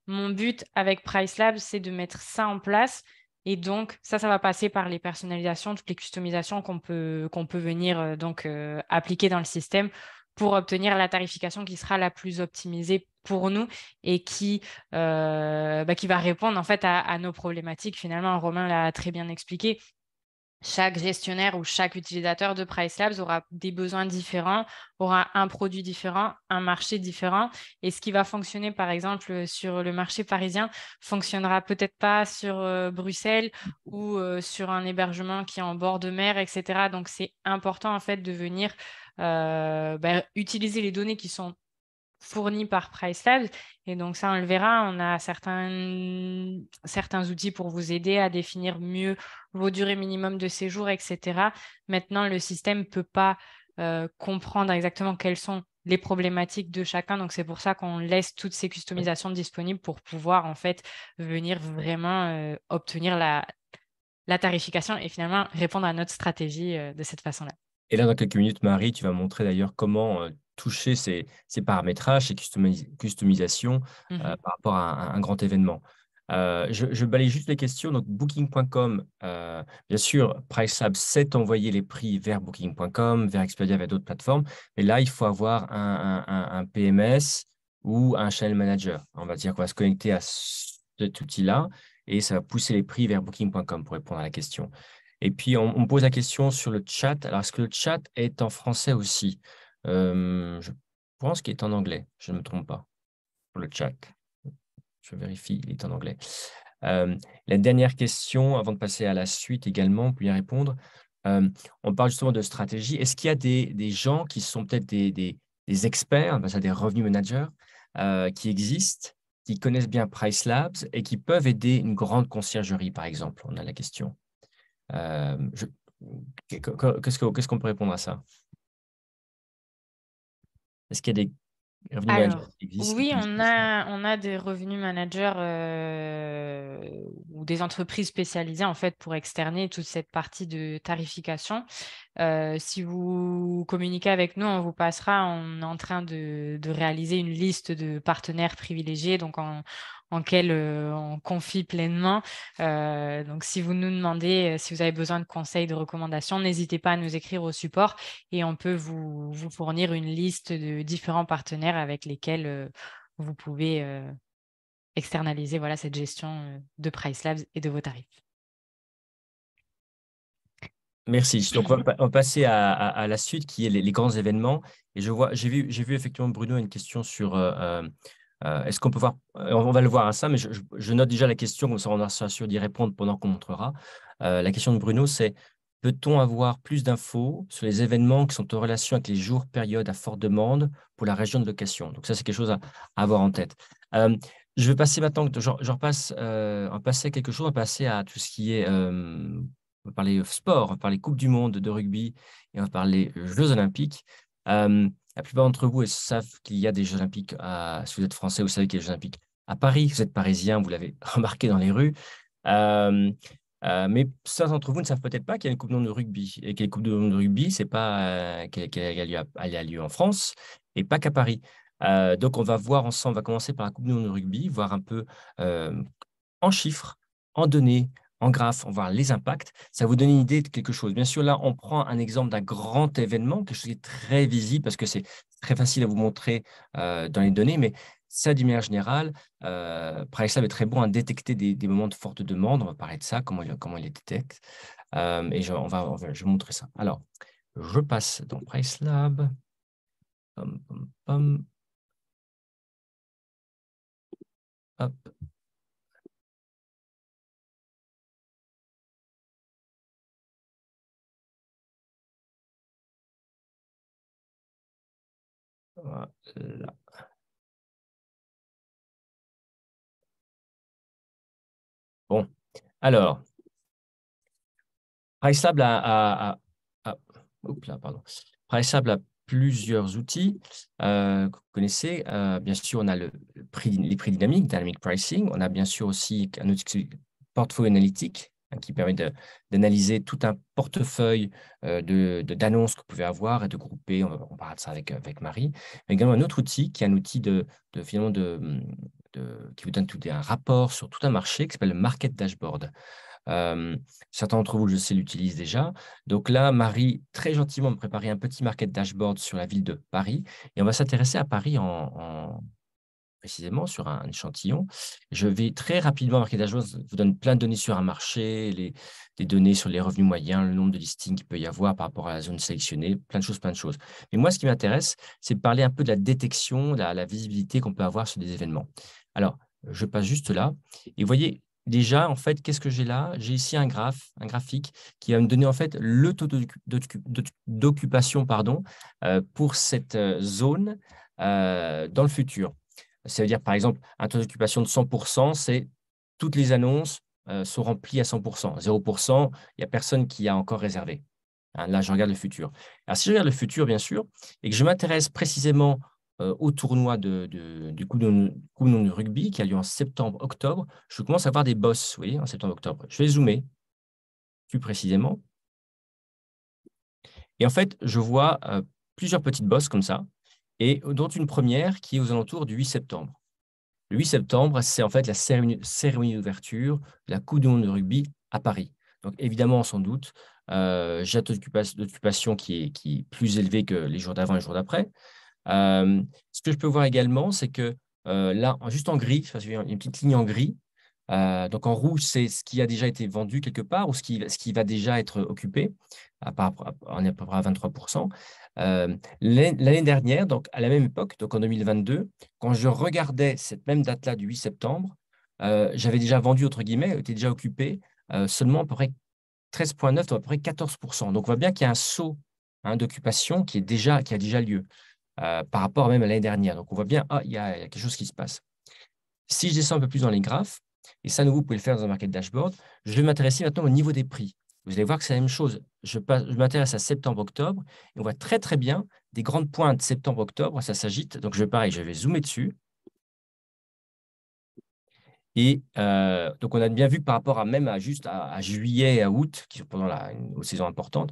mon but avec Pricelab, c'est de mettre ça en place et donc, ça, ça va passer par les personnalisations, toutes les customisations qu'on peut, peut venir euh, donc euh, appliquer dans le système pour obtenir la tarification qui sera la plus optimisée pour nous et qui, euh, bah, qui va répondre en fait à, nos problématiques. Finalement, Romain l'a très bien expliqué chaque gestionnaire ou chaque utilisateur de Price Labs aura des besoins différents, aura un produit différent, un marché différent. Et ce qui va fonctionner, par exemple, sur le marché parisien, fonctionnera peut-être pas sur euh, Bruxelles ou euh, sur un hébergement qui est en bord de mer, etc. Donc, c'est important, en fait, de venir euh, ben, utiliser les données qui sont fournis par PriceLabs. Et donc ça, on le verra, on a certains, certains outils pour vous aider à définir mieux vos durées minimum de séjour, etc. Maintenant, le système ne peut pas euh, comprendre exactement quelles sont les problématiques de chacun. Donc c'est pour ça qu'on laisse toutes ces customisations disponibles pour pouvoir en fait venir vraiment euh, obtenir la, la tarification et finalement répondre à notre stratégie euh, de cette façon-là. Et là, dans quelques minutes, Marie, tu vas montrer d'ailleurs comment toucher ces, paramétrages, ces customisations euh, mmh par rapport à un, grand événement. Euh, je, je, juste les questions. Donc, Booking.com, euh, bien sûr, Pricelab sait envoyer les prix vers Booking.com, vers Expedia, vers d'autres plateformes. Mais là, il faut avoir un, PMS ou un channel manager. On va dire qu'on va se connecter à cet outil-là et ça va pousser les prix vers Booking.com pour répondre à la question. Et puis, on, on, me pose la question sur le chat. Alors, est-ce que le chat est en français aussi euh, je pense qu'il est en anglais, je ne me trompe pas, pour le chat. Je vérifie, il est en anglais. Euh, la dernière question, avant de passer à la suite également, pour y répondre, euh, on parle justement de stratégie. Est-ce qu'il y a des, gens qui sont peut-être des, des, experts, ça, des revenus managers, qui existent, qui connaissent bien Price Labs et qui peuvent aider une grande conciergerie, par exemple On a la question. Qu'est-ce qu'on peut répondre à ça est-ce qu'il y a des revenus managers qui existent Oui, on a, on a des revenus managers euh, ou des entreprises spécialisées en fait pour externer toute cette partie de tarification. Euh, si vous communiquez avec nous, on vous passera. On est en train de, de réaliser une liste de partenaires privilégiés. Donc, en en qu'elle euh, on confie pleinement. Euh, donc, si vous nous demandez, euh, si vous avez besoin de conseils, de recommandations, n'hésitez pas à nous écrire au support et on peut vous, fournir une liste de différents partenaires avec lesquels vous pouvez externaliser voilà, cette gestion de Price Labs et de vos tarifs. Merci. Donc, on va, passer à, la suite qui est les, grands événements. Et je vois, j'ai vu, j'ai vu effectivement Bruno une question sur euh, est-ce qu'on peut voir, euh, on va le voir à ça, mais je, note déjà la question, ça on sera sûr d'y répondre pendant qu'on montrera. Euh, la question de Bruno, c'est peut-on avoir plus d'infos sur les événements qui sont en relation avec les jours, périodes à forte demande pour la région de location Donc ça, c'est quelque chose à, avoir en tête. je vais passer maintenant, Je repasse. en passer à quelque chose, on passer à tout ce qui est, on va parler sport, on va parler Coupe du Monde de rugby et on va parler Jeux Olympiques. La plupart d'entre vous savent qu'il y a des Jeux Olympiques si vous êtes français, vous savez qu'il y a des Jeux Olympiques à Paris. Vous êtes parisien, vous l'avez remarqué dans les rues. Euh, mais certains d'entre vous ne savent peut-être pas qu'il y a une Coupe du Monde de rugby et que Coupe du Monde de rugby, c'est pas euh, qu'elle a, lieu a lieu en France et pas qu'à Paris. Euh, donc on va voir ensemble, on va commencer par la Coupe du Monde de rugby, voir un peu en chiffres, en données, en graphe, on va voir les impacts. Ça vous donne une idée de quelque chose. Bien sûr, là, on prend un exemple d'un grand événement, quelque chose qui est très visible parce que c'est très facile à vous montrer euh, dans les données, mais ça, d'une manière générale, euh, PriceLab est très bon à détecter des, moments de forte demande. On va parler de ça, comment il, comment il les détecte. Euh, et je, on va, je vais montrer ça. Alors, je passe dans PriceLab. lab Voilà. Bon, alors, Priceable a, plusieurs outils euh, que vous connaissez. Euh, bien sûr, on a le les prix dynamiques, Dynamic Pricing. On a bien sûr aussi un outil portfolio analytique qui permet d'analyser tout un portefeuille euh, d'annonces de, que vous pouvez avoir et de grouper, on, va parlera de ça avec, avec Marie, mais également un autre outil qui est un outil de, finalement de, qui vous donne tout, un rapport sur tout un marché qui s'appelle le Market Dashboard. Euh, certains d'entre vous, je sais, l'utilisent déjà. Donc là, Marie, très gentiment, me préparer un petit market dashboard sur la ville de Paris. Et on va s'intéresser à Paris en, précisément sur un, échantillon. Je vais très rapidement, Market je vous donne plein de données sur un marché, les, des données sur les revenus moyens, le nombre de listings qu'il peut y avoir par rapport à la zone sélectionnée, plein de choses, plein de choses. Mais moi, ce qui m'intéresse, c'est de parler un peu de la détection, de la, visibilité qu'on peut avoir sur des événements. Alors, je passe juste là. Et vous voyez, déjà, en fait, qu'est-ce que j'ai là J'ai ici un graphe, un graphique qui va me donner en fait le taux d'occupation pardon, euh, pour cette euh, zone euh, dans le futur. Ça veut dire, par exemple, un taux d'occupation de 100%, c'est toutes les annonces euh, sont remplies à 100%. 0%, il n'y a personne qui a encore réservé. Hein, là, je regarde le futur. Alors, si je regarde le futur, bien sûr, et que je m'intéresse précisément euh, au tournoi de, du coup de, rugby qui a lieu en septembre-octobre, je commence à voir des bosses, vous voyez, en septembre-octobre. Je vais zoomer plus précisément. Et en fait, je vois euh, plusieurs petites bosses comme ça, et dont une première qui est aux alentours du 8 septembre. Le 8 septembre, c'est en fait la cérémonie d'ouverture de la Coupe du monde de rugby à Paris. Donc évidemment, sans doute, euh, j'ai d'occupation qui est, qui est plus élevé que les jours d'avant et les jours d'après. Euh, ce que je peux voir également, c'est que euh, là, juste en gris, il y une petite ligne en gris. Euh, donc en rouge, c'est ce qui a déjà été vendu quelque part ou ce qui, ce qui va déjà être occupé, à part, on est à peu près à 23%. Euh, l'année dernière, donc à la même époque, donc en 2022, quand je regardais cette même date-là du 8 septembre, euh, j'avais déjà vendu, entre guillemets, j'étais euh, déjà occupé seulement à peu près 13,9, à peu près 14%. Donc on voit bien qu'il y a un saut hein, d'occupation qui, qui a déjà lieu par rapport même à l'année dernière. Donc on voit bien, ah, y, a, quelque chose qui se passe. Si je descends un peu plus dans les graphes, et ça, nous, vous pouvez le faire dans un market dashboard, je vais m'intéresser maintenant au niveau des prix. Vous allez voir que c'est la même chose. Je, je m'intéresse à septembre-octobre et on voit très très bien des grandes pointes septembre-octobre, ça s'agite. Donc je pareil, je vais zoomer dessus. Et euh, donc on a bien vu que par rapport à même à juste à, juillet et à août, qui sont pendant la saison importante,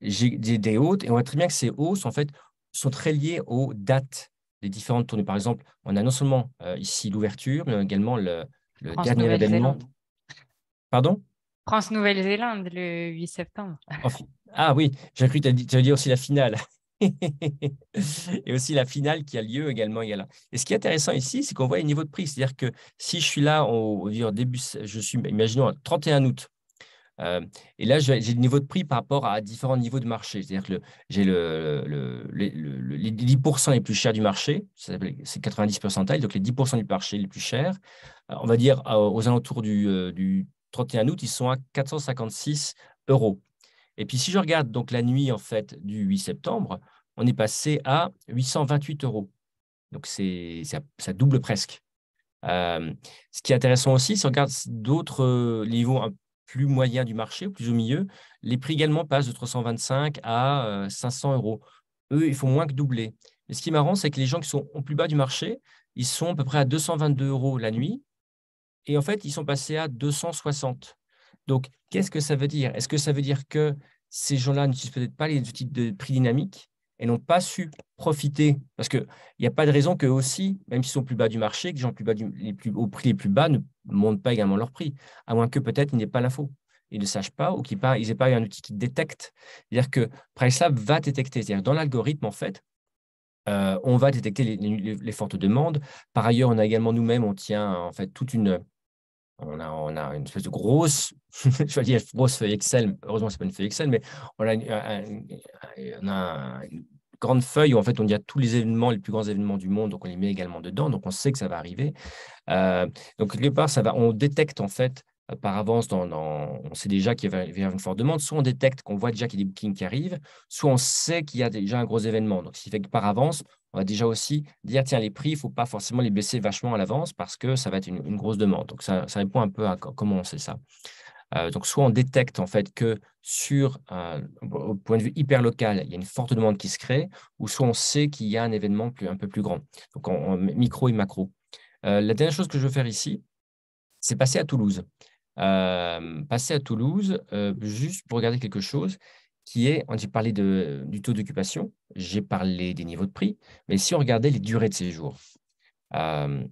j'ai des, hautes et on voit très bien que ces hausses en fait sont très liées aux dates des différentes tournées. Par exemple, on a non seulement euh, ici l'ouverture, mais également le dernier événement. Pardon France-Nouvelle-Zélande le 8 septembre. Ah oui, j'ai cru que tu dit aussi la finale. et aussi la finale qui a lieu également. y a là. Et ce qui est intéressant ici, c'est qu'on voit les niveaux de prix. C'est-à-dire que si je suis là au, début, je suis, imaginons, 31 août, euh, et là, j'ai le niveau de prix par rapport à différents niveaux de marché. C'est-à-dire que j'ai le, les 10% les plus chers du marché, c'est 90 donc les 10% du marché les plus chers, euh, on va dire euh, aux alentours du 31 août, ils sont à 456 euros. Et puis si je regarde donc la nuit en fait du 8 septembre, on est passé à 828 euros. Donc c'est ça, double presque. Euh, ce qui est intéressant aussi, si on regarde d'autres euh, niveaux plus moyens du marché, plus au milieu, les prix également passent de 325 à 500 euh, euros. Eux, ils font moins que doubler. Mais ce qui est marrant, c'est que les gens qui sont au plus bas du marché, ils sont à peu près à 222 euros la nuit et en fait, ils sont passés à 260. Donc, qu'est-ce que ça veut dire Est-ce que ça veut dire que ces gens-là n'utilisent peut-être pas les outils de prix dynamique et n'ont pas su profiter Parce qu'il n'y a pas de raison qu'eux aussi, même s'ils sont plus bas du marché, que les gens plus bas du, les plus, au prix les plus bas ne montent pas également leur prix, à moins que peut-être ils n'aient pas l'info ils ne sachent pas ou qu'ils n'aient pas un outil qui détecte. C'est-à-dire que PriceLab va détecter. C'est-à-dire dans l'algorithme, en fait, euh, on va détecter les, les, fortes demandes. Par ailleurs, on a également nous-mêmes, on tient en fait toute une, on a, on a une espèce de grosse, grosse feuille Excel, heureusement c'est pas une feuille Excel, mais on a, une, grande feuille où en fait on y a tous les événements, les plus grands événements du monde, donc on les met également dedans, donc on sait que ça va arriver. Euh, donc quelque part, ça va, on détecte en fait par avance, dans, on sait déjà qu'il y a une forte demande, soit on détecte qu'on voit déjà qu'il y a des bookings qui arrivent, soit on sait qu'il y a déjà un gros événement. Donc, ce qui fait que par avance, on va déjà aussi dire, tiens, les prix, il ne faut pas forcément les baisser vachement à l'avance parce que ça va être une, grosse demande. Donc, ça, ça, répond un peu à comment on sait ça. Euh, donc, soit on détecte en fait que sur, un euh, point de vue hyper local, il y a une forte demande qui se crée, ou soit on sait qu'il y a un événement un peu plus grand, donc en, micro et macro. Euh, la dernière chose que je veux faire ici, c'est passer à Toulouse. passer à Toulouse, juste pour regarder quelque chose, qui est, on dit parler du taux d'occupation, j'ai parlé des niveaux de prix, mais si on regardait les durées de séjour, euh,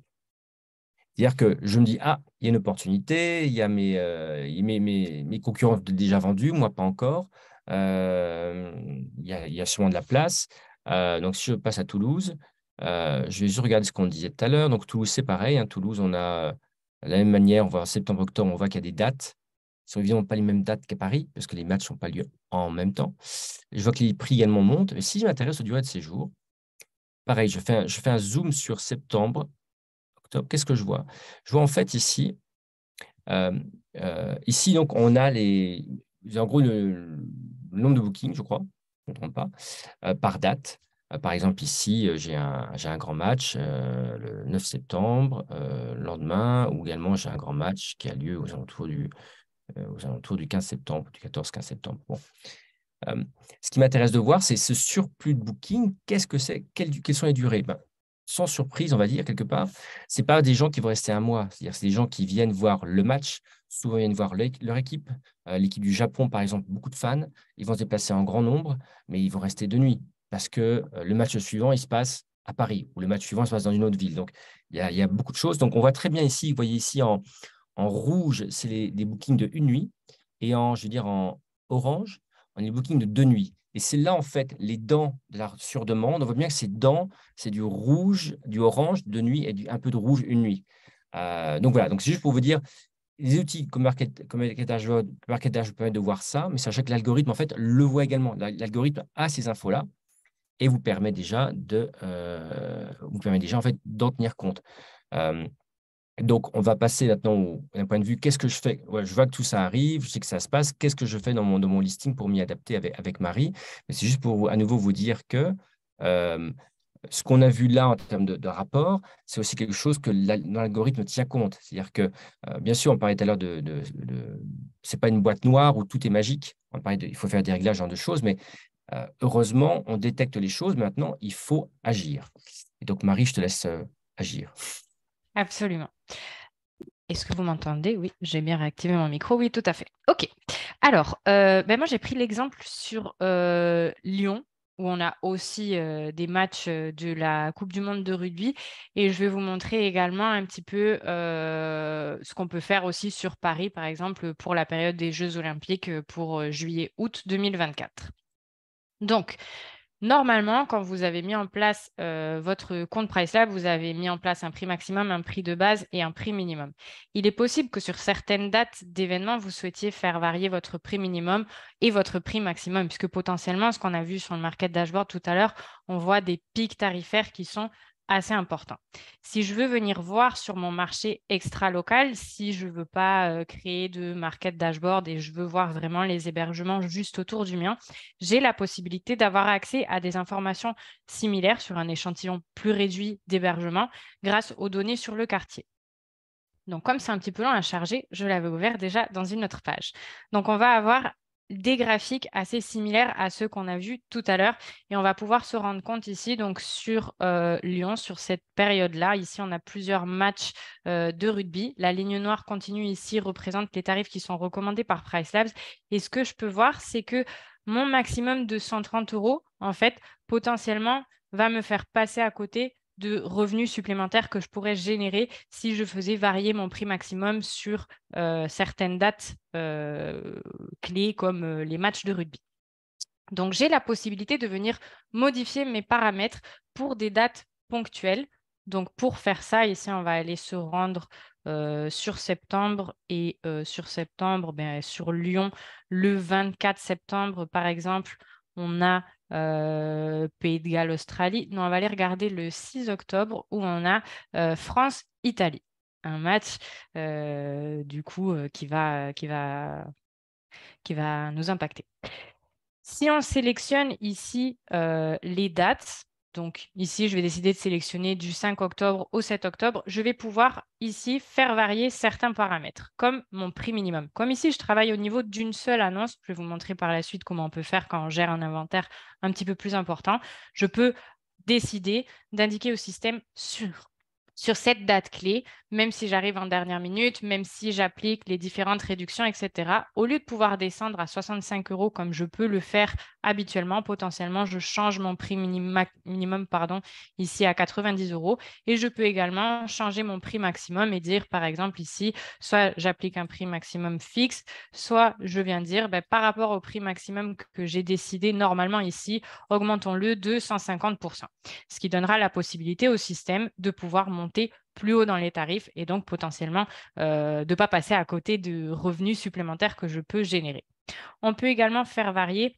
c'est-à-dire que je me dis, ah, il y a une opportunité, il y a mes, euh, mes, mes, concurrents déjà vendus, moi pas encore, euh, il, y a, sûrement de la place. donc si je passe à Toulouse, je vais juste regarder ce qu'on disait tout à l'heure. Donc Toulouse, c'est pareil, hein. Toulouse, on a, la même manière, on voit en septembre-octobre, on voit qu'il y a des dates sont évidemment pas les mêmes dates qu'à Paris, parce que les matchs n'ont pas lieu en même temps. Je vois que les prix également montent. Mais si je m'intéresse aux durées de séjour, pareil, je fais un, je fais un zoom sur septembre, octobre. Qu'est-ce que je vois Je vois en fait ici, euh, euh, ici donc on a les, en gros le, nombre de bookings, je crois, je ne me trompe pas, euh, par date. Par exemple, ici, j'ai un, un, grand match le 9 septembre, le lendemain, ou également j'ai un grand match qui a lieu aux alentours du, euh, aux alentours du 15 septembre, du 14-15 septembre. Euh, ce qui m'intéresse de voir, c'est ce surplus de booking. Qu'est-ce que c'est quelles, sont les durées ben, Sans surprise, on va dire quelque part, c'est pas des gens qui vont rester un mois. C'est-à-dire, c'est des gens qui viennent voir le match. Souvent, viennent voir leur équipe, euh, l'équipe du Japon, par exemple, beaucoup de fans. Ils vont se déplacer en grand nombre, mais ils vont rester de nuit parce que le match suivant, il se passe à Paris ou le match suivant il se passe dans une autre ville. Donc, il il y a beaucoup de choses. Donc, on voit très bien ici, vous voyez ici en, en rouge, c'est les, bookings de une nuit. Et en, je veux dire, en orange, on a les bookings de deux nuits. Et c'est là, en fait, les dents de la surdemande. On voit bien que ces dents, c'est du rouge, du orange deux nuits et du, un peu de rouge une nuit. Euh, donc voilà, donc c'est juste pour vous dire, les outils comme Market, comme marketage, marketage permettent de voir ça, mais sachez que l'algorithme, en fait, le voit également. L'algorithme a ces infos-là et vous permet déjà de, euh, vous permet déjà en fait d'en tenir compte. Euh, donc, on va passer maintenant d'un point de vue, qu'est-ce que je fais Je vois que tout ça arrive, je sais que ça se passe, qu'est-ce que je fais dans mon, listing pour m'y adapter avec, Marie Mais c'est juste pour à nouveau vous dire que euh, ce qu'on a vu là en termes de, rapport, c'est aussi quelque chose que l'algorithme tient compte. C'est-à-dire que, euh, bien sûr, on parlait tout à l'heure de, ce n'est pas une boîte noire où tout est magique. On parlait de, il faut faire des réglages, genre de choses, mais euh, heureusement, on détecte les choses. Maintenant, il faut agir. Et donc, Marie, je te laisse agir. Absolument. Est-ce que vous m'entendez Oui, j'ai bien réactivé mon micro. Oui, tout à fait. OK. Alors, euh, ben moi, j'ai pris l'exemple sur euh, Lyon, où on a aussi euh, des matchs de la Coupe du Monde de rugby. Et je vais vous montrer également un petit peu ce qu'on peut faire aussi sur Paris, par exemple, pour la période des Jeux olympiques pour juillet-août 2024. Donc, Normalement, quand vous avez mis en place euh, votre compte PriceLab, vous avez mis en place un prix maximum, un prix de base et un prix minimum. Il est possible que sur certaines dates d'événements, vous souhaitiez faire varier votre prix minimum et votre prix maximum, puisque potentiellement, ce qu'on a vu sur le market dashboard tout à l'heure, on voit des pics tarifaires qui sont assez important. Si je veux venir voir sur mon marché extra-local, si je ne veux pas créer de market dashboard et je veux voir vraiment les hébergements juste autour du mien, j'ai la possibilité d'avoir accès à des informations similaires sur un échantillon plus réduit d'hébergement grâce aux données sur le quartier. Donc, comme c'est un petit peu long à charger, je l'avais ouvert déjà dans une autre page. Donc, on va avoir des graphiques assez similaires à ceux qu'on a vus tout à l'heure. Et on va pouvoir se rendre compte ici, donc sur euh, Lyon, sur cette période-là. Ici, on a plusieurs matchs euh, de rugby. La ligne noire continue ici, représente les tarifs qui sont recommandés par Price Labs. Et ce que je peux voir, c'est que mon maximum de 130 euros, en fait, potentiellement, va me faire passer à côté de revenus supplémentaires que je pourrais générer si je faisais varier mon prix maximum sur euh, certaines dates euh, clés comme euh, les matchs de rugby. Donc j'ai la possibilité de venir modifier mes paramètres pour des dates ponctuelles. Donc pour faire ça, ici on va aller se rendre sur septembre et sur septembre, ben, sur Lyon, le 24 septembre par exemple, on a euh, Pays de Galles, Australie. on va aller regarder le 6 octobre où on a euh, France-Italie. Un match euh, du coup qui va, qui, va, qui, va, nous impacter. Si on sélectionne ici les dates, donc ici, je vais décider de sélectionner du 5 octobre au 7 octobre. Je vais pouvoir ici faire varier certains paramètres, comme mon prix minimum. Comme ici, je travaille au niveau d'une seule annonce. Je vais vous montrer par la suite comment on peut faire quand on gère un inventaire un petit peu plus important. Je peux décider d'indiquer au système sur sur cette date clé, même si j'arrive en dernière minute, même si j'applique les différentes réductions, etc. Au lieu de pouvoir descendre à 65 euros comme je peux le faire habituellement, potentiellement, je change mon prix minimum pardon, ici à 90 euros et je peux également changer mon prix maximum et dire, par exemple, ici, soit j'applique un prix maximum fixe, soit je viens dire, ben, par rapport au prix maximum que j'ai décidé normalement ici, augmentons-le de 150%, ce qui donnera la possibilité au système de pouvoir monter plus haut dans les tarifs et donc potentiellement euh, de ne pas passer à côté de revenus supplémentaires que je peux générer. On peut également faire varier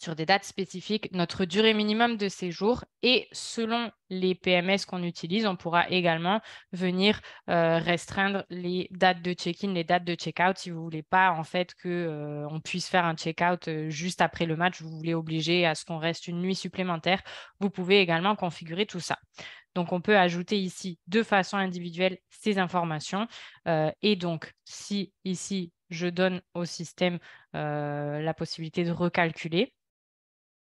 sur des dates spécifiques notre durée minimum de séjour et selon les PMS qu'on utilise, on pourra également venir euh, restreindre les dates de check-in, les dates de check-out. Si vous ne voulez pas en fait que euh, puisse faire un check-out juste après le match, vous voulez obliger à ce qu'on reste une nuit supplémentaire, vous pouvez également configurer tout ça. Donc, on peut ajouter ici de façon individuelle ces informations. Euh, et donc, si ici, je donne au système euh, la possibilité de recalculer,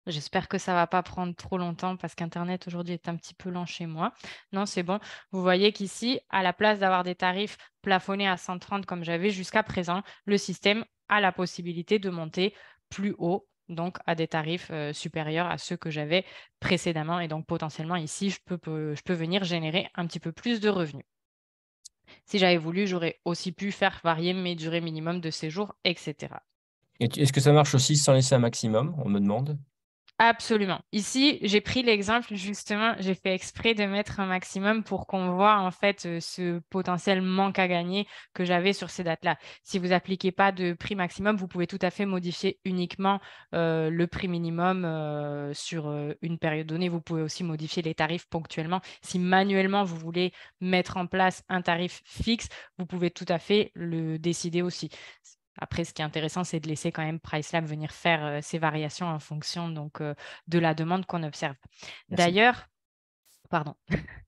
J'espère que ça ne va pas prendre trop longtemps parce qu'Internet aujourd'hui est un petit peu lent chez moi. Non, c'est bon. Vous voyez qu'ici, à la place d'avoir des tarifs plafonnés à 130 comme j'avais jusqu'à présent, le système a la possibilité de monter plus haut donc à des tarifs supérieurs à ceux que j'avais précédemment. Et donc potentiellement ici, je peux, je peux venir générer un petit peu plus de revenus. Si j'avais voulu, j'aurais aussi pu faire varier mes durées minimum de séjour, etc. Est-ce que ça marche aussi sans laisser un maximum On me demande. Absolument. Ici, j'ai pris l'exemple justement, j'ai fait exprès de mettre un maximum pour qu'on voit en fait euh, ce potentiel manque à gagner que j'avais sur ces dates-là. Si vous n'appliquez pas de prix maximum, vous pouvez tout à fait modifier uniquement euh, le prix minimum euh, sur une période donnée. Vous pouvez aussi modifier les tarifs ponctuellement. Si manuellement vous voulez mettre en place un tarif fixe, vous pouvez tout à fait le décider aussi. Après, ce qui est intéressant, c'est de laisser quand même PriceLab venir faire ces ses variations en fonction donc, de la demande qu'on observe. D'ailleurs, pardon.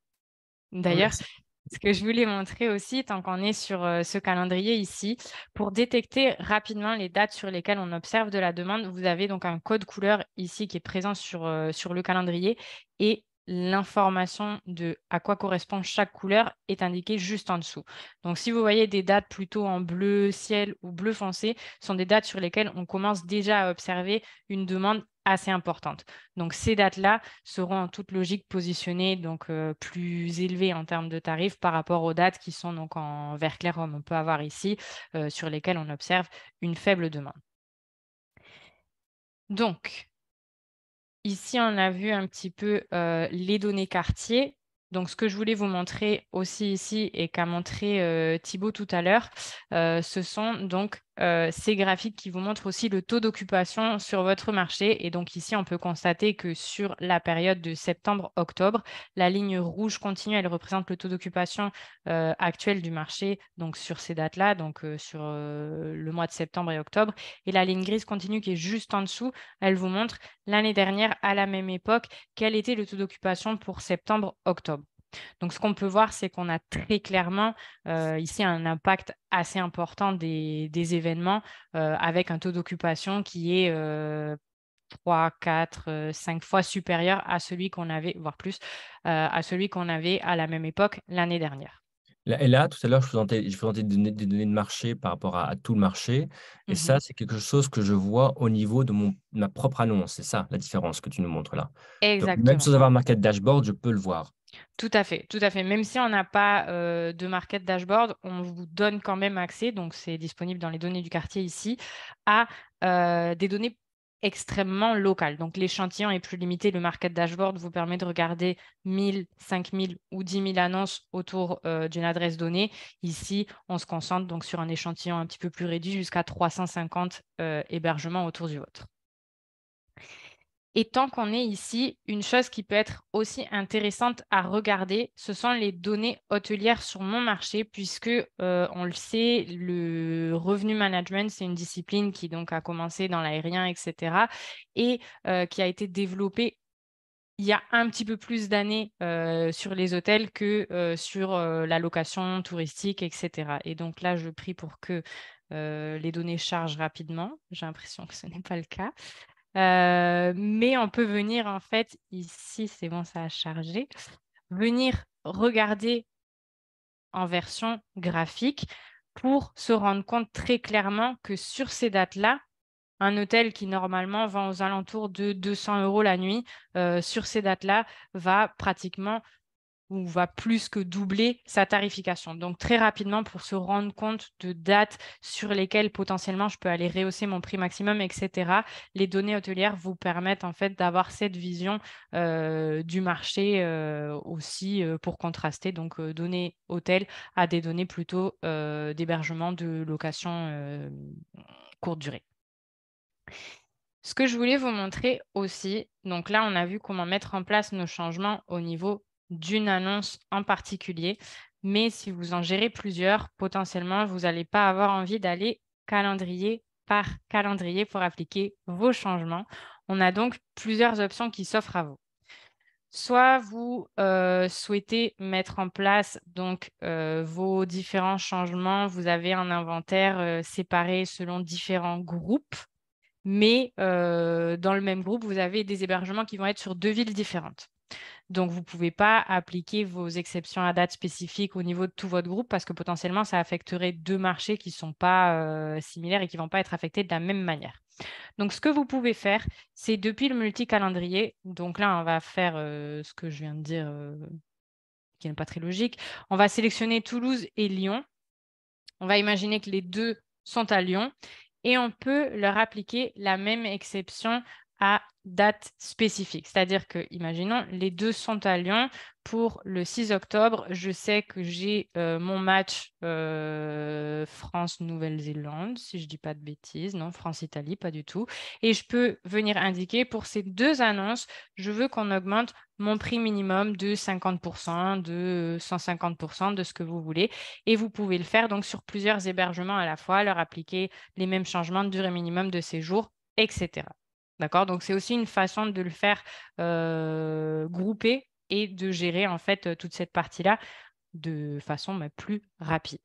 D'ailleurs, ce que je voulais montrer aussi, tant qu'on est sur ce calendrier ici, pour détecter rapidement les dates sur lesquelles on observe de la demande, vous avez donc un code couleur ici qui est présent sur, sur le calendrier et l'information de à quoi correspond chaque couleur est indiquée juste en dessous. Donc si vous voyez des dates plutôt en bleu ciel ou bleu foncé, ce sont des dates sur lesquelles on commence déjà à observer une demande assez importante. Donc ces dates-là seront en toute logique positionnées donc euh, plus élevées en termes de tarifs par rapport aux dates qui sont donc en vert clair comme on peut avoir ici euh, sur lesquelles on observe une faible demande. Donc Ici, on a vu un petit peu euh, les données quartiers. Donc, ce que je voulais vous montrer aussi ici et qu'a montré euh, Thibaut tout à l'heure, euh, ce sont donc euh, ces graphiques qui vous montrent aussi le taux d'occupation sur votre marché. Et donc ici, on peut constater que sur la période de septembre-octobre, la ligne rouge continue, elle représente le taux d'occupation euh, actuel du marché, donc sur ces dates-là, donc euh, sur le mois de septembre et octobre. Et la ligne grise continue qui est juste en dessous, elle vous montre l'année dernière, à la même époque, quel était le taux d'occupation pour septembre-octobre. Donc, ce qu'on peut voir, c'est qu'on a très clairement euh, ici un impact assez important des, événements euh, avec un taux d'occupation qui est 3, 4, 5 fois supérieur à celui qu'on avait, voire plus, euh, à celui qu'on avait à la même époque l'année dernière et là, tout à l'heure, je présentais, je des, données, de marché par rapport à, tout le marché. Et mmh ça, c'est quelque chose que je vois au niveau de ma propre annonce. C'est ça la différence que tu nous montres là. Exactement. même sans avoir un market dashboard, je peux le voir. Tout à fait, tout à fait. Même si on n'a pas euh, de market dashboard, on vous donne quand même accès, donc c'est disponible dans les données du quartier ici, à euh, des données extrêmement local. Donc l'échantillon est plus limité. Le market dashboard vous permet de regarder 1000, 5000 ou 10 000 annonces autour euh, d'une adresse donnée. Ici, on se concentre donc sur un échantillon un petit peu plus réduit jusqu'à 350 euh, hébergements autour du vôtre. Et tant qu'on est ici, une chose qui peut être aussi intéressante à regarder, ce sont les données hôtelières sur mon marché, puisque euh, on le sait, le revenu management, c'est une discipline qui donc a commencé dans l'aérien, etc., et euh, qui a été développée il y a un petit peu plus d'années euh, sur les hôtels que sur la location touristique, etc. Et donc là, je prie pour que les données chargent rapidement. J'ai l'impression que ce n'est pas le cas. Euh, mais on peut venir, en fait, ici, c'est bon, ça a chargé, venir regarder en version graphique pour se rendre compte très clairement que sur ces dates-là, un hôtel qui normalement vend aux alentours de 200 euros la nuit, euh, sur ces dates-là, va pratiquement ou va plus que doubler sa tarification. Donc très rapidement, pour se rendre compte de dates sur lesquelles potentiellement je peux aller rehausser mon prix maximum, etc., les données hôtelières vous permettent en fait d'avoir cette vision euh, du marché euh, aussi euh, pour contraster, donc données hôtels à des données plutôt d'hébergement, de location courte durée. Ce que je voulais vous montrer aussi, donc là, on a vu comment mettre en place nos changements au niveau d'une annonce en particulier. Mais si vous en gérez plusieurs, potentiellement, vous n'allez pas avoir envie d'aller calendrier par calendrier pour appliquer vos changements. On a donc plusieurs options qui s'offrent à vous. Soit vous euh, souhaitez mettre en place donc euh, vos différents changements, vous avez un inventaire euh, séparé selon différents groupes, mais dans le même groupe, vous avez des hébergements qui vont être sur deux villes différentes. Donc, vous ne pouvez pas appliquer vos exceptions à date spécifique au niveau de tout votre groupe parce que potentiellement, ça affecterait deux marchés qui ne sont pas euh, similaires et qui ne vont pas être affectés de la même manière. Donc, ce que vous pouvez faire, c'est depuis le multicalendrier, donc là, on va faire euh, ce que je viens de dire, euh, qui n'est pas très logique, on va sélectionner Toulouse et Lyon. On va imaginer que les deux sont à Lyon et on peut leur appliquer la même exception à date spécifique. C'est-à-dire que, imaginons, les deux sont à Lyon. Pour le 6 octobre, je sais que j'ai euh, mon match euh, France-Nouvelle-Zélande, si je ne dis pas de bêtises, non, France-Italie, pas du tout. Et je peux venir indiquer pour ces deux annonces, je veux qu'on augmente mon prix minimum de 50%, de 150%, de ce que vous voulez. Et vous pouvez le faire donc sur plusieurs hébergements à la fois, leur appliquer les mêmes changements de durée minimum de séjour, etc. D'accord Donc, c'est aussi une façon de le faire grouper et de gérer en fait toute cette partie-là de façon bah, plus rapide.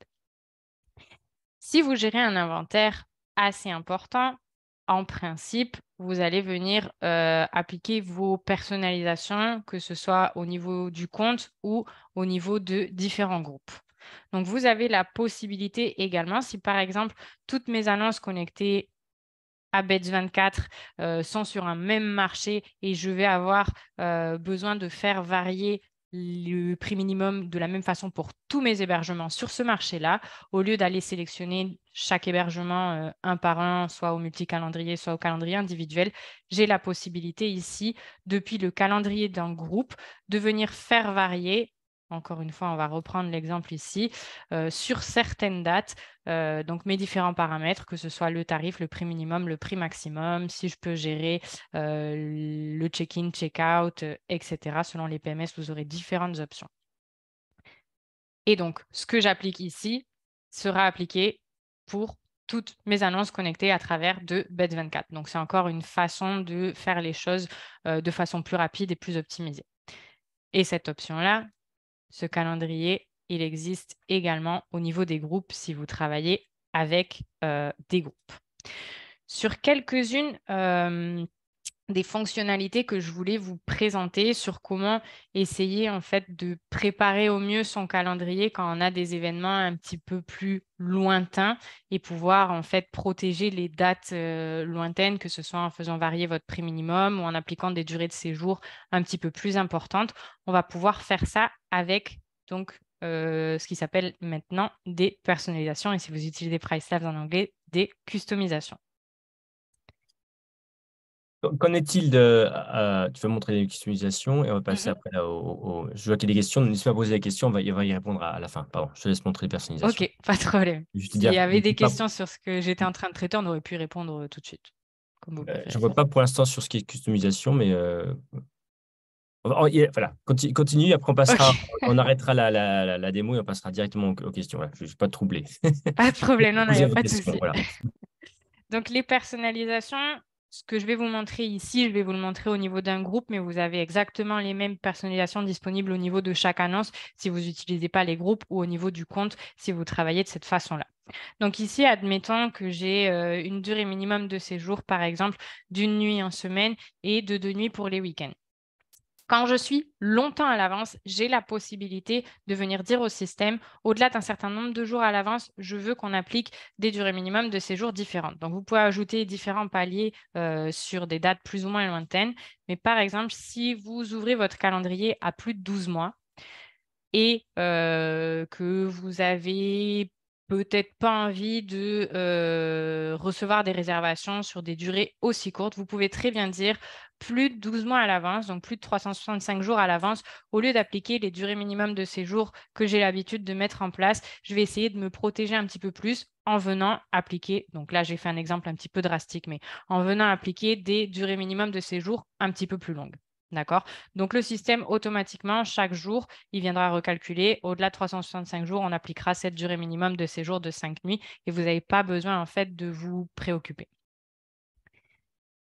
Si vous gérez un inventaire assez important, en principe, vous allez venir appliquer vos personnalisations, que ce soit au niveau du compte ou au niveau de différents groupes. Donc, vous avez la possibilité également, si par exemple, toutes mes annonces connectées à beds 24 euh, sont sur un même marché et je vais avoir euh, besoin de faire varier le prix minimum de la même façon pour tous mes hébergements sur ce marché-là, au lieu d'aller sélectionner chaque hébergement euh, un par un, soit au multicalendrier, soit au calendrier individuel, j'ai la possibilité ici, depuis le calendrier d'un groupe, de venir faire varier encore une fois, on va reprendre l'exemple ici, euh, sur certaines dates, euh, donc mes différents paramètres, que ce soit le tarif, le prix minimum, le prix maximum, si je peux gérer euh, le check-in, check-out, etc. Selon les PMS, vous aurez différentes options. Et donc, ce que j'applique ici sera appliqué pour toutes mes annonces connectées à travers de bed 24 Donc, c'est encore une façon de faire les choses de façon plus rapide et plus optimisée. Et cette option-là, ce calendrier, il existe également au niveau des groupes si vous travaillez avec euh, des groupes. Sur quelques-unes euh, des fonctionnalités que je voulais vous présenter sur comment essayer en fait de préparer au mieux son calendrier quand on a des événements un petit peu plus lointains et pouvoir en fait protéger les dates euh, lointaines que ce soit en faisant varier votre prix minimum ou en appliquant des durées de séjour un petit peu plus importantes. On va pouvoir faire ça avec donc euh, ce qui s'appelle maintenant des personnalisations et si vous utilisez PriceLabs en anglais, des customisations. Qu'en est-il de. Euh, euh, tu vas montrer les customisations et on va passer mhm. après là au, Je vois qu'il y a des questions. N'hésite pas à poser la question, On va, y répondre à, la fin. Pardon, je te laisse montrer les personnalisations. Ok, pas de problème. Il y avait des questions sur ce que j'étais en train de traiter, on aurait pu répondre euh, tout de suite. je ne vois pas pour l'instant sur ce qui est customisation, mais. Voilà, continue, après on passera, on arrêtera la, démo et on passera directement aux, questions. je ne suis pas troublé. Pas de problème, non, il n'y a pas de souci. Donc les personnalisations, ce que je vais vous montrer ici, je vais vous le montrer au niveau d'un groupe, mais vous avez exactement les mêmes personnalisations disponibles au niveau de chaque annonce si vous n'utilisez pas les groupes ou au niveau du compte si vous travaillez de cette façon-là. Donc ici, admettons que j'ai euh, une durée minimum de séjour, par exemple, d'une nuit en semaine et de deux nuits pour les week-ends. Quand je suis longtemps à l'avance, j'ai la possibilité de venir dire au système, au-delà d'un certain nombre de jours à l'avance, je veux qu'on applique des durées minimum de séjours différentes. Donc, vous pouvez ajouter différents paliers euh, sur des dates plus ou moins lointaines. Mais par exemple, si vous ouvrez votre calendrier à plus de 12 mois, et euh, que vous avez peut-être pas envie de recevoir des réservations sur des durées aussi courtes, vous pouvez très bien dire plus de 12 mois à l'avance, donc plus de 365 jours à l'avance, au lieu d'appliquer les durées minimum de séjour que j'ai l'habitude de mettre en place, je vais essayer de me protéger un petit peu plus en venant appliquer, donc là j'ai fait un exemple un petit peu drastique, mais en venant appliquer des durées minimum de séjour un petit peu plus longues. D'accord Donc, le système, automatiquement, chaque jour, il viendra recalculer. Au-delà de 365 jours, on appliquera cette durée minimum de séjour de 5 nuits et vous n'avez pas besoin, en fait, de vous préoccuper.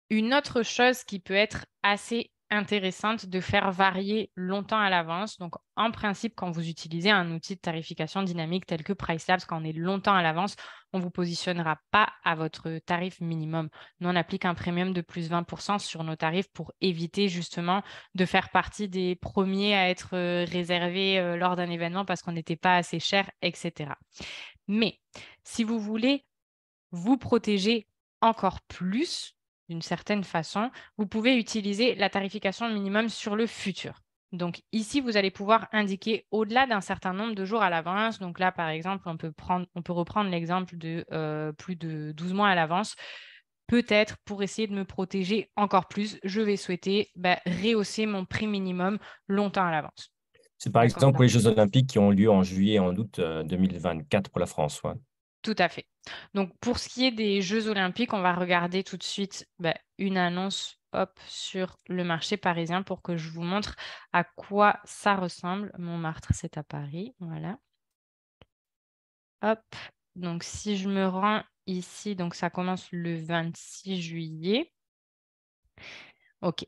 Une autre chose qui peut être assez intéressante de faire varier longtemps à l'avance. Donc, en principe, quand vous utilisez un outil de tarification dynamique tel que PriceLabs, quand on est longtemps à l'avance, on ne vous positionnera pas à votre tarif minimum. Nous, on applique un premium de plus 20% sur nos tarifs pour éviter justement de faire partie des premiers à être euh, réservés euh, lors d'un événement parce qu'on n'était pas assez cher, etc. Mais si vous voulez vous protéger encore plus d'une certaine façon, vous pouvez utiliser la tarification minimum sur le futur. Donc ici, vous allez pouvoir indiquer au-delà d'un certain nombre de jours à l'avance. Donc là, par exemple, on peut, prendre, on peut reprendre l'exemple de euh, plus de 12 mois à l'avance. Peut-être pour essayer de me protéger encore plus, je vais souhaiter bah, rehausser mon prix minimum longtemps à l'avance. C'est par exemple pour les Jeux Olympiques qui ont lieu en juillet et en août 2024 euh, pour la France. Tout à fait. Donc pour ce qui est des Jeux olympiques, on va regarder tout de suite bah, une annonce hop, sur le marché parisien pour que je vous montre à quoi ça ressemble. Montmartre, c'est à Paris. Voilà. Hop. Donc si je me rends ici, donc ça commence le 26 juillet. OK.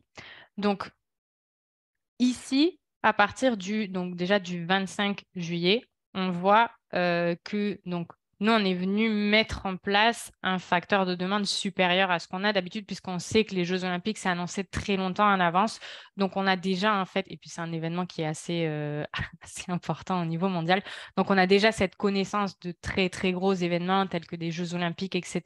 Donc ici, à partir du donc déjà du 25 juillet, on voit euh, que donc nous, on est venu mettre en place un facteur de demande supérieur à ce qu'on a d'habitude, puisqu'on sait que les Jeux Olympiques, c'est annoncé très longtemps en avance. Donc, on a déjà, en fait, et puis c'est un événement qui est assez, euh, important au niveau mondial. Donc, on a déjà cette connaissance de très, très gros événements tels que des Jeux Olympiques, etc.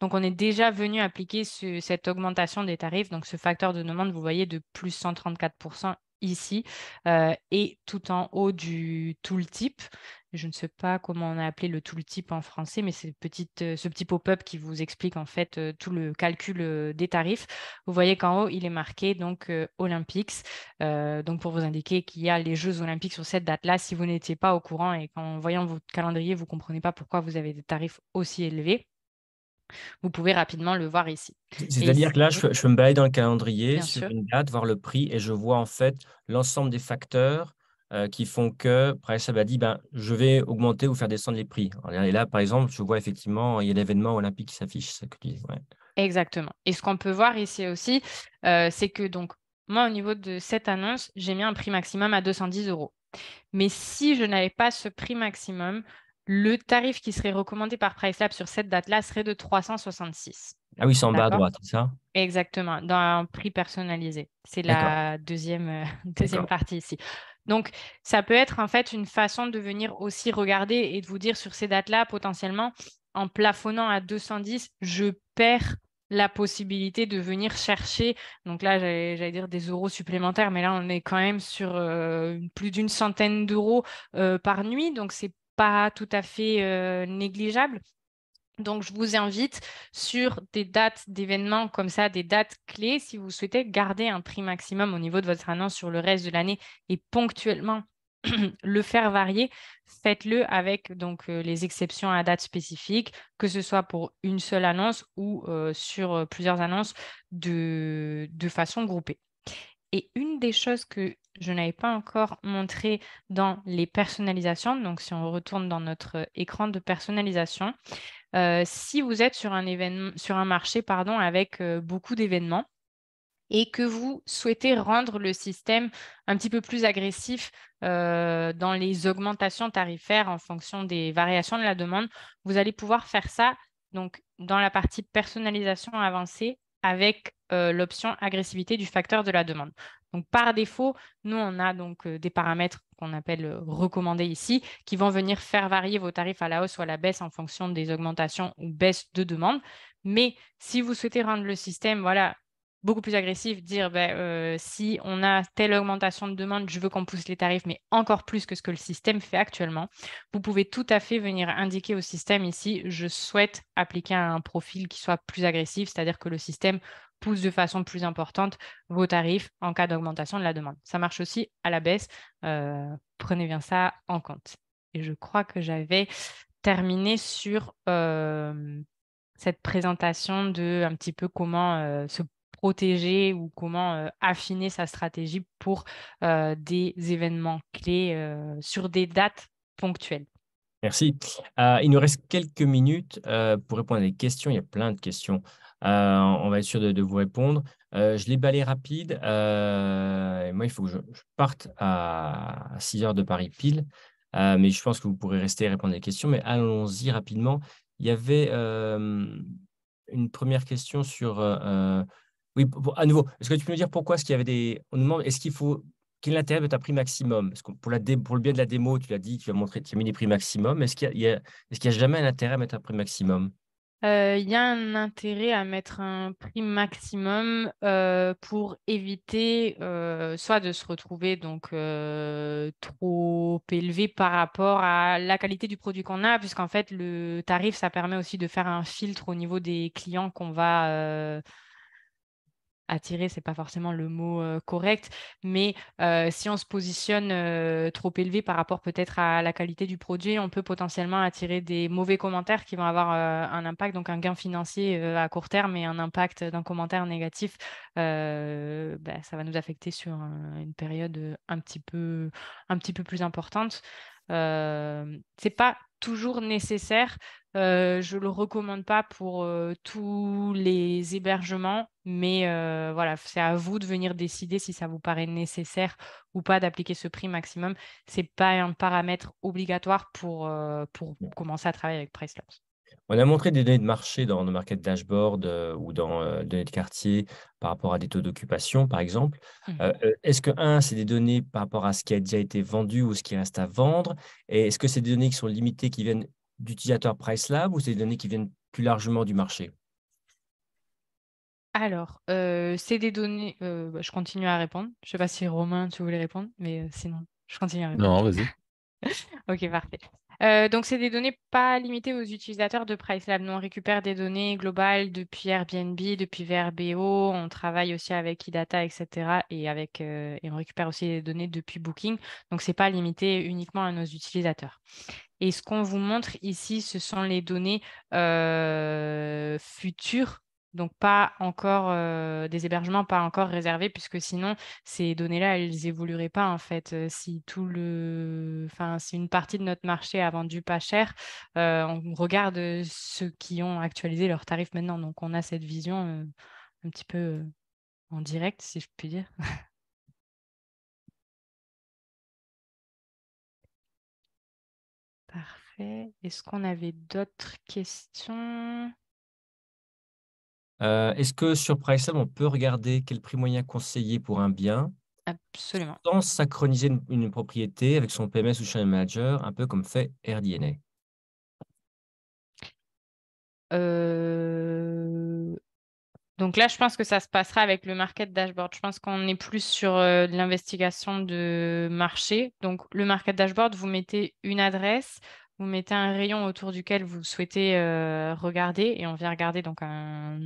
Donc, on est déjà venu appliquer cette augmentation des tarifs. Donc, ce facteur de demande, vous voyez, de plus 134 ici euh, et tout en haut du tout le type je ne sais pas comment on a appelé le type en français, mais c'est petite, euh, ce petit pop-up qui vous explique en fait euh, tout le calcul euh, des tarifs. Vous voyez qu'en haut, il est marqué donc Olympics, donc pour vous indiquer qu'il y a les Jeux Olympiques sur cette date-là. Si vous n'étiez pas au courant et qu'en voyant votre calendrier, vous ne comprenez pas pourquoi vous avez des tarifs aussi élevés, vous pouvez rapidement le voir ici. C'est-à-dire que là, je, me balader dans le calendrier, sur une date, voir le prix, et je vois en fait l'ensemble des facteurs euh, qui font que Price a dit ben, je vais augmenter ou faire descendre les prix. Et là, par exemple, je vois effectivement, il y a l'événement olympique qui s'affiche, Exactement. Et ce qu'on peut voir ici aussi, euh, c'est que donc, moi, au niveau de cette annonce, j'ai mis un prix maximum à 210 euros. Mais si je n'avais pas ce prix maximum, le tarif qui serait recommandé par PriceLab sur cette date-là serait de 366. Ah oui, c'est en bas à droite, c'est ça Exactement, dans un prix personnalisé. C'est la deuxième, euh, deuxième partie ici. Donc, ça peut être en fait une façon de venir aussi regarder et de vous dire sur ces dates-là, potentiellement, en plafonnant à 210, je perds la possibilité de venir chercher, donc là j'allais dire des euros supplémentaires, mais là on est quand même sur euh, plus d'une centaine d'euros euh, par nuit, donc c'est pas tout à fait euh, négligeable. Donc, je vous invite sur des dates d'événements comme ça, des dates clés, si vous souhaitez garder un prix maximum au niveau de votre annonce sur le reste de l'année et ponctuellement le faire varier, faites-le avec donc euh, les exceptions à date spécifique, que ce soit pour une seule annonce ou euh, sur euh, plusieurs annonces de, de façon groupée. Et une des choses que je n'avais pas encore montré dans les personnalisations, donc si on retourne dans notre écran de personnalisation, si vous êtes sur un, événement, sur un marché pardon, avec beaucoup d'événements et que vous souhaitez rendre le système un petit peu plus agressif dans les augmentations tarifaires en fonction des variations de la demande, vous allez pouvoir faire ça donc, dans la partie personnalisation avancée avec l'option agressivité du facteur de la demande. Donc, par défaut, nous, on a donc des paramètres qu'on appelle euh, recommandés ici, qui vont venir faire varier vos tarifs à la hausse ou à la baisse en fonction des augmentations ou baisses de demande. Mais si vous souhaitez rendre le système voilà, beaucoup plus agressif, dire ben, si on a telle augmentation de demande, je veux qu'on pousse les tarifs, mais encore plus que ce que le système fait actuellement. Vous pouvez tout à fait venir indiquer au système ici, je souhaite appliquer un profil qui soit plus agressif, c'est-à-dire que le système pousse de façon plus importante vos tarifs en cas d'augmentation de la demande. Ça marche aussi à la baisse. Euh, prenez bien ça en compte. Et je crois que j'avais terminé sur... Euh, cette présentation de un petit peu comment se protéger ou comment euh, affiner sa stratégie pour euh, des événements clés euh, sur des dates ponctuelles. Merci. il nous reste quelques minutes pour répondre à des questions. Il y a plein de questions. on va être sûr de, vous répondre. je l'ai balayé rapide. moi, il faut que je, parte à 6 heures de Paris pile. mais je pense que vous pourrez rester et répondre à des questions. Mais allons-y rapidement. Il y avait une première question sur à nouveau, est-ce que tu peux nous dire pourquoi est-ce qu'il y avait des. On nous demande est-ce qu'il faut. Quel est l'intérêt de ta prix maximum pour, la pour le bien de la démo, tu l'as dit, tu as, montré, tu as mis des prix maximum. Est-ce qu'il y, a, est-ce qu'il y a jamais un intérêt à mettre un prix maximum euh, il y a un intérêt à mettre un prix maximum euh, pour éviter euh, soit de se retrouver donc trop élevé par rapport à la qualité du produit qu'on a, puisqu'en fait le tarif ça permet aussi de faire un filtre au niveau des clients qu'on va attirer, c'est pas forcément le mot correct, mais si on se positionne trop élevé par rapport peut-être à la qualité du produit, on peut potentiellement attirer des mauvais commentaires qui vont avoir un impact, donc un gain financier à court terme et un impact d'un commentaire négatif, bah, ça va nous affecter sur une période un petit peu, un petit peu plus importante. c'est pas toujours nécessaire je ne le recommande pas pour tous les hébergements, mais voilà, c'est à vous de venir décider si ça vous paraît nécessaire ou pas d'appliquer ce prix maximum. Ce n'est pas un paramètre obligatoire pour, pour mmh. commencer à travailler avec PriceLabs. On a montré des données de marché dans nos market dashboards ou dans les données de quartier par rapport à des taux d'occupation, par exemple. Mmh est-ce que, un, c'est des données par rapport à ce qui a déjà été vendu ou ce qui reste à vendre Et est-ce que c'est des données qui sont limitées, qui viennent d'utilisateurs PriceLab ou c'est des données qui viennent plus largement du marché alors, euh, c'est des données. Euh, bah, je continue à répondre. Je ne sais pas si Romain, tu voulais répondre, mais euh, sinon, je continue à répondre. Non, vas-y. ok, parfait. Euh, donc, c'est des données pas limitées aux utilisateurs de PriceLab. Nous, on récupère des données globales depuis Airbnb, depuis VRBO. On travaille aussi avec eData, etc. Et, avec, euh, et on récupère aussi des données depuis Booking. Donc, ce n'est pas limité uniquement à nos utilisateurs. Et ce qu'on vous montre ici, ce sont les données euh, futures donc, pas encore des hébergements, pas encore réservés, puisque sinon, ces données-là, elles évolueraient pas, en fait. Si tout le... Enfin, une partie de notre marché a vendu pas cher, on regarde ceux qui ont actualisé leurs tarifs maintenant. Donc, on a cette vision un petit peu en direct, si je puis dire. Parfait. Est-ce qu'on avait d'autres questions euh, est-ce que sur PriceLab, on peut regarder quel prix moyen conseillé pour un bien Absolument. sans synchroniser une, propriété avec son PMS ou son Manager, un peu comme fait RDNA euh, Donc là, je pense que ça se passera avec le market dashboard. Je pense qu'on est plus sur euh, l'investigation de marché. Donc le market dashboard, vous mettez une adresse, vous mettez un rayon autour duquel vous souhaitez regarder et on vient regarder donc un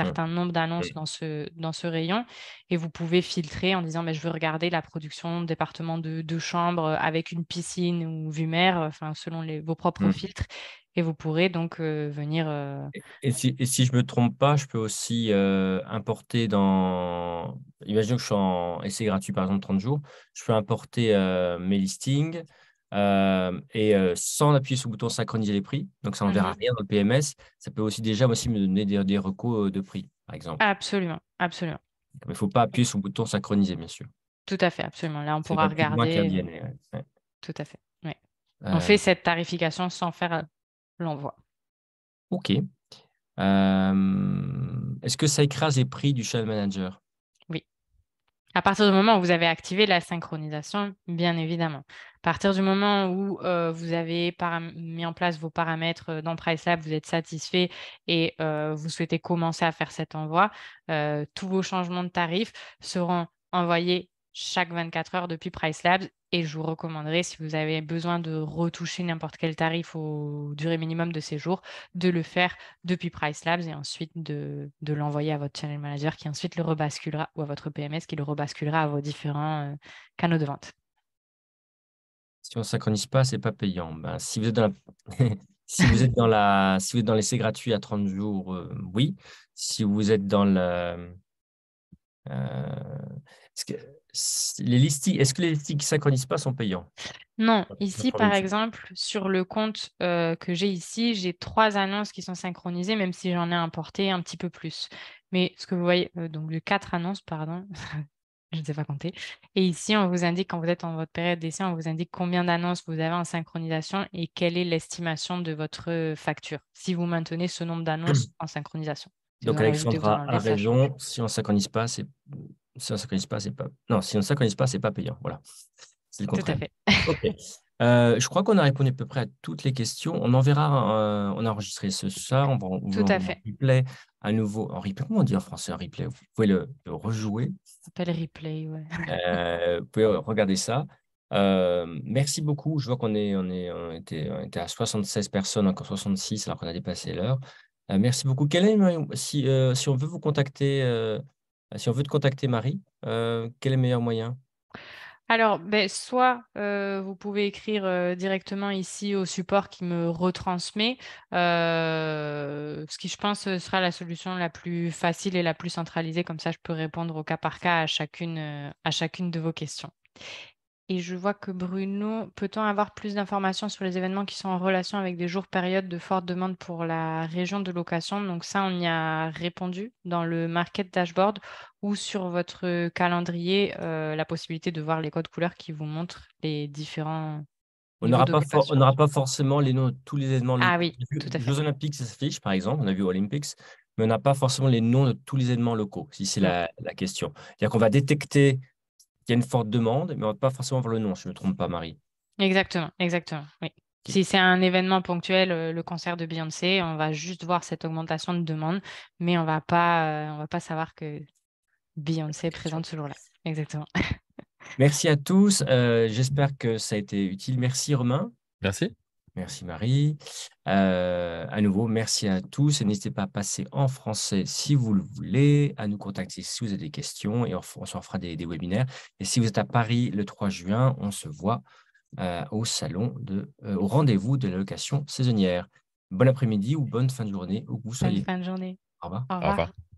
Mmh. certain nombre d'annonces mmh. dans ce, dans ce rayon et vous pouvez filtrer en disant mais je veux regarder la production département de, de chambre avec une piscine ou vue mer enfin selon les, vos propres mmh. filtres et vous pourrez donc venir Et, si, et, si, je me trompe pas je peux aussi importer dans imaginons que je suis en essai gratuit par exemple 30 jours je peux importer mes listings euh, et euh, sans appuyer sur le bouton synchroniser les prix. Donc, ça n'enverra verra mhm. rien dans le PMS. Ça peut aussi déjà aussi me donner des, recours euh, de prix, par exemple. Absolument, absolument. Il ne faut pas appuyer sur le bouton synchroniser, bien sûr. Tout à fait, absolument. Là, on pourra regarder. Tout à fait. On fait cette tarification sans faire l'envoi. OK. Est-ce que ça écrase les prix du channel manager à partir du moment où vous avez activé la synchronisation, bien évidemment. À partir du moment où euh, vous avez mis en place vos paramètres euh, dans PriceLab, vous êtes satisfait et euh, vous souhaitez commencer à faire cet envoi, tous vos changements de tarifs seront envoyés chaque 24 heures depuis Price et je vous recommanderais, si vous avez besoin de retoucher n'importe quel tarif au durée minimum de séjour, de le faire depuis Price Labs et ensuite de, l'envoyer à votre channel manager qui ensuite le rebasculera ou à votre PMS qui le rebasculera à vos différents euh, canaux de vente. Si on ne synchronise pas, ce n'est pas payant. Ben, si, vous êtes dans si vous êtes dans l'essai gratuit à 30 jours, euh, oui. Si vous êtes dans le euh, est-ce que, les listings, est-ce que qui ne synchronisent pas sont payants Non. Ici, par exemple, sur le compte euh, que j'ai ici, j'ai trois annonces qui sont synchronisées, même si j'en ai importé un petit peu plus. Mais ce que vous voyez, euh, donc de quatre annonces, pardon, je ne sais pas compter. Et ici, on vous indique, quand vous êtes en votre période d'essai, on vous indique combien d'annonces vous avez en synchronisation et quelle est l'estimation de votre facture, si vous maintenez ce nombre d'annonces en synchronisation. Donc Alexandra a raison. Si on ne synchronise pas, c'est si on synchronise pas, pas non. Si on synchronise pas, c'est pas payant. Voilà. C'est le contraire. Tout à fait. Euh, je crois qu'on a répondu à peu près à toutes les questions. On enverra, verra, euh, on a enregistré ce soir, on va on, Tout replay à nouveau. En replay, comment on dit en français replay Vous pouvez le, rejouer. Ça s'appelle replay, ouais. Euh, vous pouvez regarder ça. merci beaucoup. Je vois qu'on est, on est, était, était à 76 personnes, encore 66, alors qu'on a dépassé l'heure. Euh, merci beaucoup. est, euh, si, on veut vous contacter, euh, si on veut te contacter, Marie, quel est le meilleur moyen alors, ben, soit vous pouvez écrire directement ici au support qui me retransmet, ce qui je pense sera la solution la plus facile et la plus centralisée, comme ça je peux répondre au cas par cas à chacune, à chacune de vos questions. Et je vois que Bruno, peut-on avoir plus d'informations sur les événements qui sont en relation avec des jours périodes de forte demande pour la région de location Donc ça, on y a répondu dans le market dashboard ou sur votre calendrier, euh, la possibilité de voir les codes couleurs qui vous montrent les différents on n'aura pas, forcément les noms de tous les événements. Ah oui, tout à fait. Jeux Olympiques, s'affiche, par exemple, on a vu Olympics, mais on n'a pas forcément les noms de tous les événements locaux, si c'est mm. la, question. C'est-à-dire qu'on va détecter il y a une forte demande, mais on ne va pas forcément voir le nom, si je ne me trompe pas, Marie. Exactement, exactement. Si c'est un événement ponctuel, euh, le concert de Beyoncé, on va juste voir cette augmentation de demande, mais on euh, ne va pas savoir que Beyoncé est présente ce jour-là. Exactement. Merci à tous. Euh, j'espère que ça a été utile. Merci Romain. Merci. Merci Marie. Euh, à nouveau, merci à tous. n'hésitez pas à passer en français si vous le voulez, à nous contacter si vous avez des questions et on, on s'en fera des, webinaires. Et si vous êtes à Paris le 3 juin, on se voit euh, au salon, de, euh, au rendez-vous de location saisonnière. Bon après-midi ou bonne fin de journée où vous soyez. Bonne fin de journée. Au revoir. Au revoir.